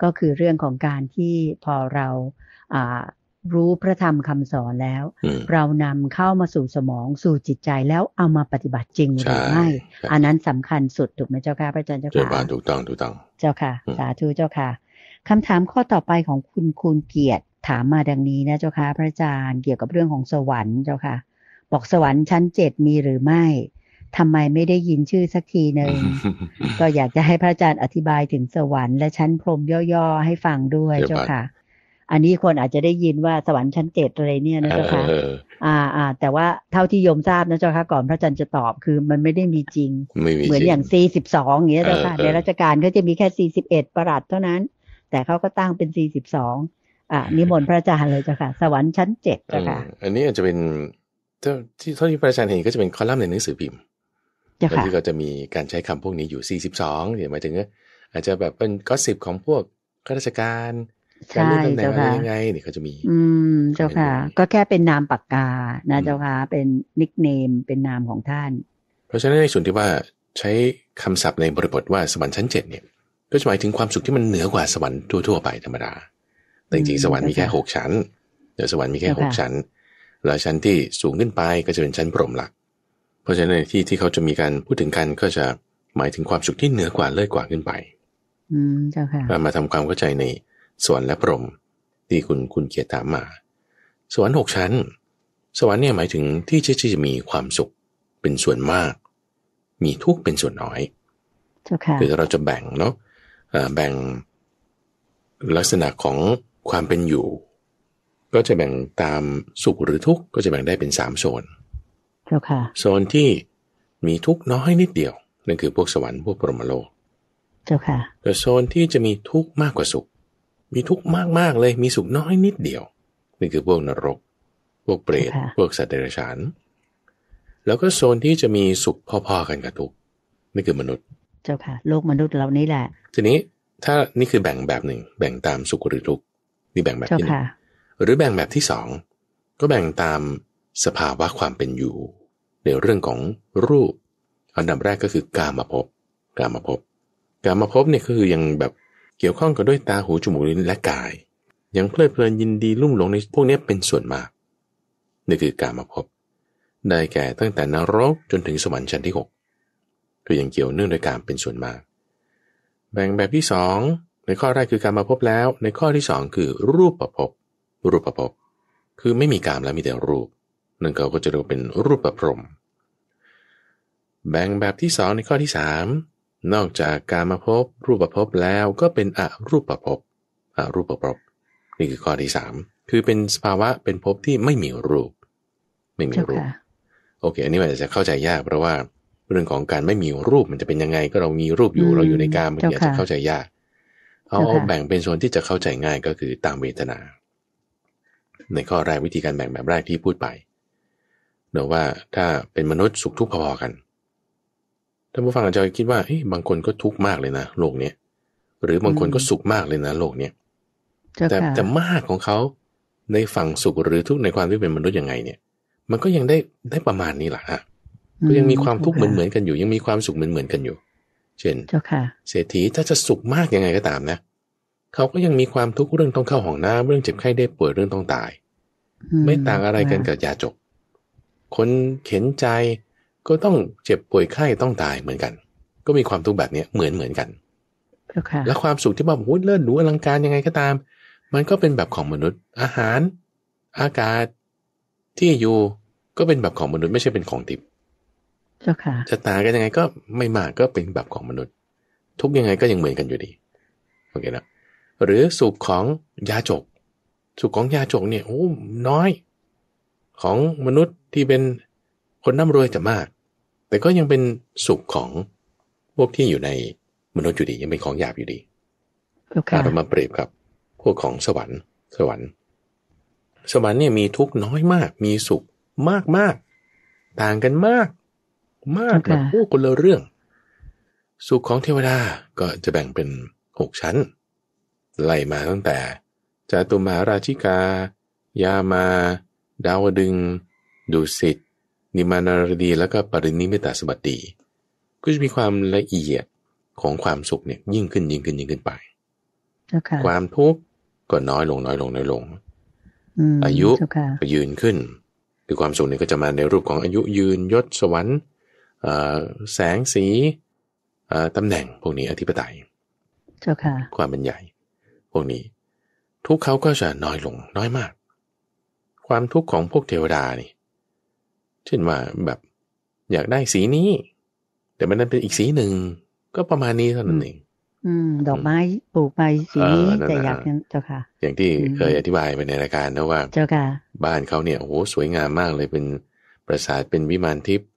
ก็คือเรื่องของการที่พอเรารู้พระธรรมคำสอนแล้ว เรานำเข้ามาสู่สมองสู่จิตใจแล้วเอามาปฏิบัติจริงหรือไม่อันนั้นสำคัญสุด ถูกไหมเจ้าค่ะพระอาจารย์เจ้าค่ะถูกต้องถูกต้อง เจ้าค่ะสาธุเจ้าค่ะคำถามข้อต่อไปของคุณคุณเกียรติถามมาดังนี้นะเจ้าค่ะพระอาจารย์เกี่ยวกับเรื่องของสวรรค์เจ้าค่ะ บอกสวรรค์ชั้นเจ็ดมีหรือไม่ทำไมไม่ได้ยินชื่อสักทีหนึ่งก็อยากจะให้พระอาจารย์อธิบายถึงสวรรค์และชั้นพรมย่อ ๆ ให้ฟังด้วยเจ้าค่ะอันนี้คนอาจจะได้ยินว่าสวรรค์ชั้นเจ็ดอะไรเนี่ยนะเจ้าค่ะอ่า อ่า แต่ว่าเท่าที่โยมทราบนะเจ้าค่ะก่อนพระจันทร์จะตอบคือมันไม่ได้มีจริง เหมือนอย่างซีสิบสองอย่างเงี้ยเจ้าค่ะในราชการก็จะมีแค่สี่สิบเอ็ดประหลัดเท่านั้น แต่เขาก็ตั้งเป็นสี่สิบสองอ่านิมนต์พระอาจารย์เลยเจ้าค่ะ สวรรค์ชั้นเจ็ดเจ้าค่ะอันนี้อาจจะเป็นที่เท่าที่พระอาจารย์เห็น ก็จะเป็นคอลัมน์ในหนังสือพิมพ์ที่ก็จะมีการใช้คำพวกนี้อยู่สีองเนี่ยหมายถึงอาจจะแบบเป็นก็สิบของพวกข้าราชการใช่เลืาอตำแหน่งะยังไงเนี่ยเขาจะมี อืมเจ้าค่ะ ก็แค่เป็นนามปากกานะเจ้าค่ะ เป็นนิกเนมเป็นนามของท่าน เพราะฉะนั้นในส่วนที่ว่าใช้คำศัพท์ในบริบทว่าสวรรค์ชั้นเจ็ดเนี่ยก็จะหมายถึงความสุขที่มันเหนือกว่าสวรรค์ทั่วๆไป ธรรมดาแต่จริงสวรรค์มีแค่หกชั้นเดี๋ยวสวรรค์มีแค่หกชั้นแล้วชั้นที่สูงขึ้นไปก็จะเป็นชั้นพรหมละเพราะฉะนั้นที่ที่เขาจะมีการพูดถึงกันก็จะหมายถึงความสุขที่เหนือกว่าเลิศกว่าขึ้นไป อืมเจ้าค่ะมาทำความเข้าใจในสวรรค์และพรหมที่คุณคุณเกียรติามมา สวรรค์หกชั้น สวรรค์เนี่ยหมายถึงที่ที่จะมีความสุขเป็นส่วนมาก มีทุกข์เป็นส่วนน้อยคือเราจะแบ่งเนาะแบ่งลักษณะของความเป็นอยู่ ก็จะแบ่งตามสุขหรือทุกข์ก็จะแบ่งได้เป็นสามโซนโซนที่มีทุกข์น้อยนิดเดียวนั่นคือ พวกสวรรค์พวกปรมโลกเจ้าค่ะแต่โซนที่จะมีทุกข์มากกว่าสุขมีทุกข์มาก ๆ เลยมีสุขน้อยนิดเดียว นี่คือพวกนรก พวกเปรตพวกสัตว์เดรัจฉานแล้วก็โซนที่จะมีสุขพอๆ กันกับทุกข์นี่คือมนุษย์เจ้าค่ะ โลกมนุษย์เหล่านี้แหละทีนี้ถ้านี่คือแบ่งแบบหนึ่ง แบ่งตามสุขหรือทุกข์นี่แบ่งแบบที่หนึ่งหรือแบ่งแบบที่สอง ก็แบ่งตามสภาวะความเป็นอยู่ในเรื่องของรูป อันดับแรกก็คือกามาพบกามาพบกามาพบเนี่ยก็คือยังแบบเกี่ยวข้องกับด้วยตาหูจมูกลิ้นและกาย ยังเพลิดเพลินยินดีลุ่มหลงในพวกนี้เป็นส่วนมากนี่คือกามาพบได้แก่ตั้งแต่นรกจนถึงสวรรค์ชั้นที่6คือยังเกี่ยวเนื่องโดยการเป็นส่วนมาก แบ่งแบบที่ 2 ในข้อแรกคือการมาพบแล้ว ในข้อที่ 2 คือ รูปประพบรูปประพบคือไม่มีกามแล้วมีแต่รูปนั่นเขาก็จะเรียกว่าเป็นรูปประพรม แบ่งแบบที่2ในข้อที่3นอกจากการมาพบรูปประพบแล้วก็เป็นอรูปประพบอรูปประพบนี่คือข้อที่สามคือเป็นสภาวะเป็นภพที่ไม่มีรูป ไม่มีรูปโอเคอันนี้มันจะเข้าใจยาก เพราะว่าเรื่องของการไม่มีรูปมันจะเป็นยังไง ก็เรามีรูปอยู่เราอยู่ในการมันอาจจะเข้าใจยาก เอาแบ่งเป็นส่วนที่จะเข้าใจง่ายก็คือตามเวทนา ในข้อแรกวิธีการแบ่งแบบแรกที่พูดไปเนอะว่าถ้าเป็นมนุษย์สุขทุกข์พอๆกันท่านผู้ฟังอาจจะคิดว่าเฮ้ยบางคนก็ทุกข์มากเลยนะโลกเนี้ยหรือบางคนก็สุขมากเลยนะโลกเนี้ยแต่แต่มากของเขาในฝั่งสุขหรือทุกข์ในความที่เป็นมนุษย์ยังไง เนี่ย มันก็ยังได้ได้ประมาณนี้แหละฮะก็ยังมีความทุกข์เหมือนเหมือนกันอยู่ ยังมีความสุขเหมือนเหมือนกันอยู่ เช่นเศรษฐีถ้าจะสุขมากยังไงก็ตามนะเขาก็ยังมีความทุกข์เรื่องต้องเข้าห้องน้ำเรื่องเจ็บไข้ได้ป่วยเรื่องต้องตาย ไม่ต่างอะไรกันกับยาจกคนเข็นใจก็ต้องเจ็บป่วยไข้ต้องตายเหมือนกัน ก็มีความทุกข์แบบนี้เหมือนเหมือนกันแล้วความสุขที่บอกโอ้เลิศหรูอลังการยังไงก็ตาม มันก็เป็นแบบของมนุษย์ อาหารอากาศที่อยู่ ก็เป็นแบบของมนุษย์ ไม่ใช่เป็นของทิพย์จะตายกันยังไงก็ไม่มากก็เป็นแบบของมนุษย์ ทุกยังไงก็ยังเหมือนกันอยู่ดีโอเคนะหรือสูบของยาจกสูบของยาจกเนี่ยโอ้น้อยของมนุษย์ที่เป็นคนน่ำรวยจะมากแต่ก็ยังเป็นสุขของพวกที่อยู่ในมนุษย์อยู่ดียังเป็นของหยาบอยู่ดีเรามาเปรียบกับ พวกของสวรรค์ สวรรค์ สวรรค์เนี่ยมีทุกข์น้อยมาก มีสุขมากมากต่างกันมากมากแบบพวกคนละเรื่อง สุขของเทวดาก็จะแบ่งเป็นหกชั้น ไล่มาตั้งแต่จตุมาราชิกา ยามา ดาวดึงดุสิตนิมานารดีแล้วก็ปรินิมิตาสบัติ ก็จะมีความละเอียดของความสุขเนี่ยยิ่งขึ้นยิ่งขึ้นยิ่งขึ้นไป okay. ความทุกข์ก็น้อยลง น้อยลงน้อยลงอายุก็ยืนขึ้นคือความสุขเนี่ยก็จะมาในรูปของอายุ ยืนยศสวรรค์แสงสีตำแหน่งพวกนี้ อธิปไตยความเป็นใหญ่ พวกนี้ ทุกเขาก็จะน้อยลง น้อยมาก ความทุกข์ของพวกเทวดานี่เช่นว่าแบบอยากได้สีนี้ แต่มันนั้นเป็นอีกสีหนึ่งก็ประมาณนี้เท่านั้นเองดอกไม้ปลูกไปสีนี้แต่อยากนั้นเจ้าค่ะอย่างที่เคยอธิบายไปในรายการนะว่าเจ้าค่ะบ้านเขาเนี่ยโอ้โหสวยงามมากเลยเป็นปราสาทเป็นวิมานทิพย์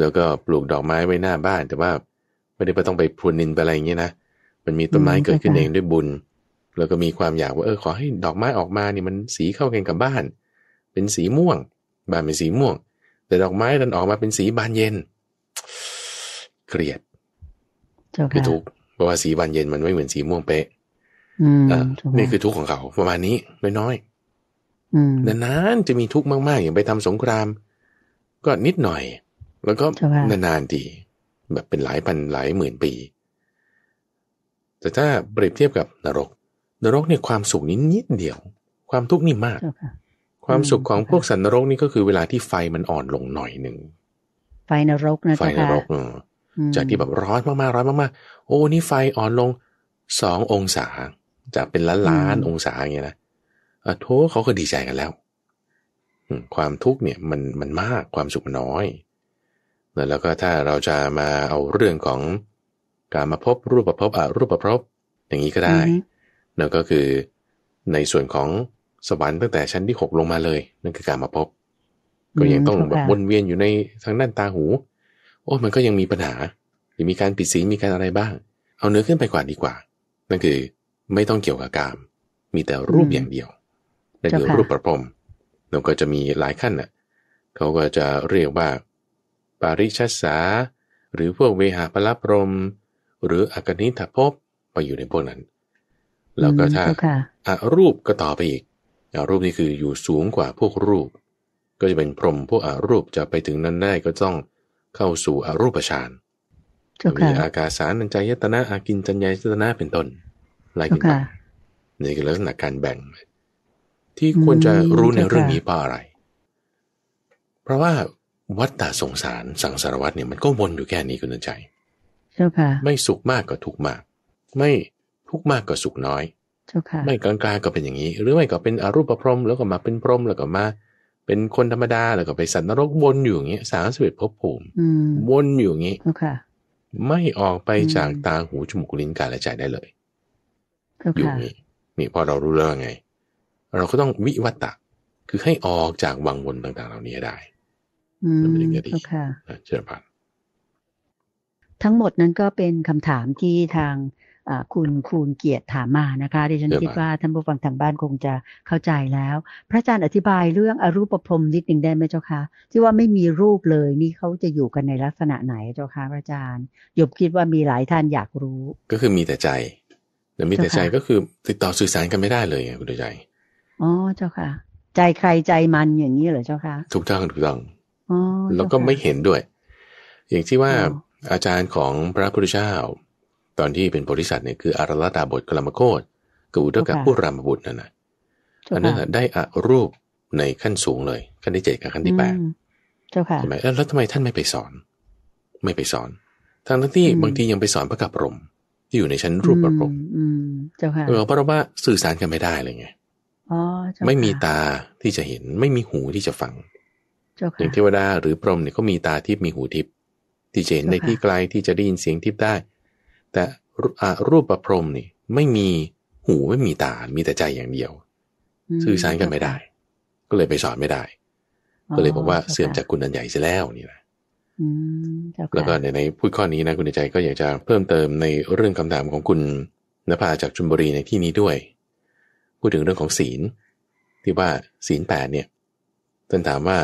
แล้วก็ปลูกดอกไม้ไว้หน้าบ้าน แต่ว่าไม่ได้ไปต้องไปพรวนนินไปอะไรอย่างเงี้ยนะมันมีต้นไม้เกิดขึ้นเองด้วยบุญ แล้วก็มีความอยากว่าเออขอให้ดอกไม้ออกมานี่มันสีเข้ากันกับบ้านเป็นสีม่วง บ้านเป็นสีม่วงแต่ดอกไม้ดันออกมาเป็นสีบานเย็น เกลียดคือทุกเพราะว่าสีบานเย็นมันไม่เหมือนสีม่วงเป๊ะนี่คือทุกของเขา ประมาณนี้น้อยๆนานๆ จะมีทุกข์มากๆ อย่างไปทำสงคราม ก็นิดหน่อย แล้วก็นานๆดีแบบเป็นหลายพันหลายหมื่นปี แต่ถ้าเปรียบเทียบกับนรก นรกเนี่ยความสุขนนิดเดียว ความทุกข์นี่มากความสุขของพวกสันนรกนี่ก็คือเวลาที่ไฟมันอ่อนลงหน่อยหนึ่งไฟนรกนะไฟนรกเออจากที่แบบร้อนมากๆร้อนมากๆโอ้นี่ไฟอ่อนลงสององศาจากเป็นล้านล้านองศาอย่างเงี้ยนะอโทเขาก็ดีใจกันแล้วความทุกข์เนี่ยมันมันมากความสุขน้อย แล้วก็ถ้าเราจะมาเอาเรื่องของการมาพบรูปประพบอรูปประพบอย่างนี้ก็ได้แล้วก็คือในส่วนของสวรรค์ตั้งแต่ชั้นที่หกลงมาเลย นั่นคือการมาพบ ก็ยังต้องแบบวนเวียนอยู่ใน ทางด้านตาหูโอ้มันก็ยังมีปัญหา หรือมีการผิดศีลมีการอะไรบ้าง เอาเนื้อขึ้นไปกว่าดีกว่า นั่นคือไม่ต้องเกี่ยวกับกาม มีแต่รูปอย่างเดียวนั่นคือรูปประพรมเราก็จะมีหลายขั้นน่ะเขาก็จะเรียกว่าปาริชัสสา หรือพวกเวหาพลพรมหรืออากนิถภพไปอยู่ในพวกนั้น แล้วก็ถ้าอารูปก็ต่อไปอีกอารูปนี้คืออยู่สูงกว่าพวกรูป ก็จะเป็นพรหมพวกอารูปจะไปถึงนั้นได้ก็ต้องเข้าสู่อารูปฌานมีอากาสารัญจายตนะอากินจัญญายตนะเป็นต้น อะไรกันไปนี่คือลักษณะการแบ่งที่ควรจะรู้ในเรื่องนี้เพราะอะไร เพราะว่าวัฏฏะสงสารสังสารวัฏเนี่ยมันก็วนอยู่แค่นี้คุณนใจไม่สุขมากก็ทุกมาก ไม่ทุกมากก็สุขน้อยไม่กลางกางก็เป็นอย่างนี้ หรือไม่ก็เป็นอรูปพรหมแล้วก็มาเป็นพรหมแล้วก็มา เป็นคนธรรมดา แล้วก็ไปสัตว์นรกวนอยู่อย่างนี้สามสิบเอ็ดภพภูมิวนอยู่อย่างนี้ไม่ออกไปจากตาหูจมูกลิ้นกายและใจได้เลยอยู่นี่นี่พอเรารู้แลองไง เราก็ต้องวิวัตตะ คือให้ออกจากวังวนต่างๆ เหล่านี้ได้แล้วเป็นเรืงดีเชิญพันทั้งหมดนั้นก็เป็นคำถามที่ทางคุณคูณเกียรติถามมานะคะดิฉันคิดว่าท่านผู้ฟังทางบ้านคงจะเข้าใจแล้ว พระอาจารย์อธิบายเรื่องอรูปพรมนิดหนึ่งได้ไหมเจ้าคะที่ว่าไม่มีรูปเลยนี่เขาจะอยู่กันในลักษณะไหนเจ้าคะพระอาจารย์หยบคิดว่ามีหลายท่านอยากรู้ ก็คือมีแต่ใจแต่มีแต่ใจก็คือติดต่อสื่อสารกันไม่ได้เลยไงคุณใจอ๋อเจ้าค่ะ ใจใครใจมันอย่างนี้เหรอเจ้าคะถูกต้องถูกต้องอแล้วก็ไม่เห็นด้วย อย่างที่ว่าอาจารย์ของพระพุทธเจ้าตอนที่เป็นบริษัทเนี่ยคืออารลตาบทกลมโคตกับอุตกับู้รามบุตรนั่นนะอันนั้นได้อรูปในขั้นสูงเลย ขั้นที่เจ็ดกับขั้นที่แปดใช่ไหมแล้วทำไมท่านไม่ไปสอน ไม่ไปสอน ทางที่ บางทียังไปสอนพระกับรมที่อยู่ในชั้นรูปประพรมเจ้าค่ะเพราะว่าสื่อสารกันไม่ได้เลยไงไม่มีตาที่จะเห็น ไม่มีหูที่จะฟังอย่างเทวดา หรือพรหมเนี่ยเขามีตาทิพย์มีหูทิพย์ที่จะเห็นในที่ไกลที่จะได้ยินเสียงทิพย์ได้แต่รูปประพรมนี่ไม่มีหูไม่มีตา มีแต่ใจอย่างเดียว สื่อสารกันไม่ได้ ก็เลยไปสอนไม่ได้ ก็เลยบอกว่าเสื่อมจากคุณอันใหญ่เสียแล้วนี่แหละแล้วก็ในพูดข้อนี้นะคุณใจก็อยากจะเพิ่มเติมในเรื่องคำถามของคุณนภาจากชุมบุรีในที่นี้ด้วย พูดถึงเรื่องของศีล ที่ว่าศีลแปดเนี่ยต้นถามว่า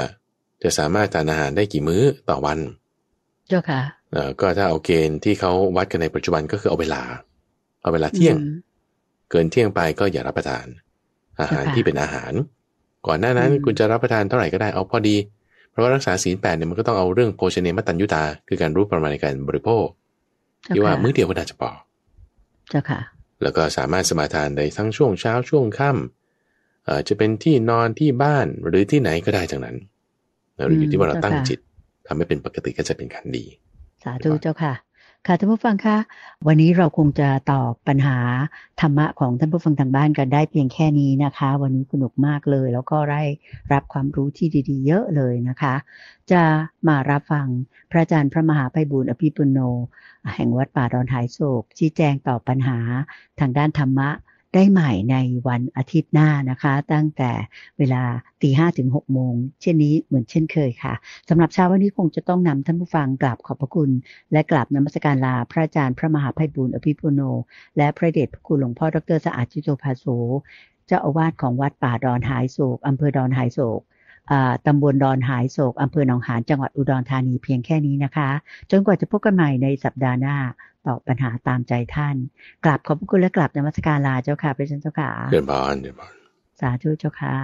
จะสามารถทานอาหารได้กี่มื้อต่อวันเจ้าค่ะก็ถ้าเอาเกณฑ์ที่เขาวัดกันในปัจจุบันก็คือเอาเวลา เอาเวลาเที่ยง เกินเที่ยงไปก็อย่ารับประทาน อาหารที่เป็นอาหาร ก่อนหน้านั้นคุณจะรับประทานเท่าไหร่ก็ได้เอาพอดีเพราะว่ารักษาศีลแปดเนี่ยมันก็ต้องเอาเรื่องโภชเนมตัญยุตาคือการรู้ประมาณในการบริโภค ที่ว่ามื้อเดียวก็น่าจะพอเจ้าค่ะแล้วก็สามารถสมาทานได้ทั้งช่วงเช้าช่วงค่ำจะเป็นที่นอนที่บ้านหรือที่ไหนก็ได้ทั้งนั้น หรืออยู่ที่ว่าเราตั้งจิตทำให้เป็นปกติก็จะเป็นการดีาธุเจ้าค่ะ ค่ะท่านผู้ฟังคะวันนี้เราคงจะตอบปัญหาธรรมะของท่านผู้ฟังทางบ้านกันได้เพียงแค่นี้นะคะ วันนี้สนุกมากเลย แล้วก็ได้รับความรู้ที่ดีๆ เยอะเลยนะคะ จะมารับฟังพระอาจารย์พระมหาไพบุญอภิปุโน แห่งวัดป่าดอนหายโศกชี้แจงตอบปัญหาทางด้านธรรมะได้ใหม่ในวันอาทิตย์หน้านะคะตั้งแต่เวลาตีห้าถึงหกโมง เช่นนี้เหมือนเช่นเคยค่ะสำหรับเช้าวันนี้คงจะต้องนำท่านผู้ฟังกราบขอบพระคุณ และกราบนมัสการลาพระอาจารย์พระมหาไพบุญอภิปุโน และพระเดชพระคุณหลวงพ่อดรสะอาดจิโตภาโสเจ้าอาวาสของวัดป่าดอนหายโศกอำเภอดอนหายโศกตำบลดอนหายโศกอำเภอหนองหานจังหวัดอุดรธานีเพียงแค่นี้นะคะ จนกว่าจะพบกันใหม่ในสัปดาห์หน้าตอบปัญหาตามใจท่าน กลับขอบพระคุณและกลับนมัสการลาเจ้าค่ะพระเจ้าค่ะเจ้นบานเจ้าบานสาธุเจ้าค่ะ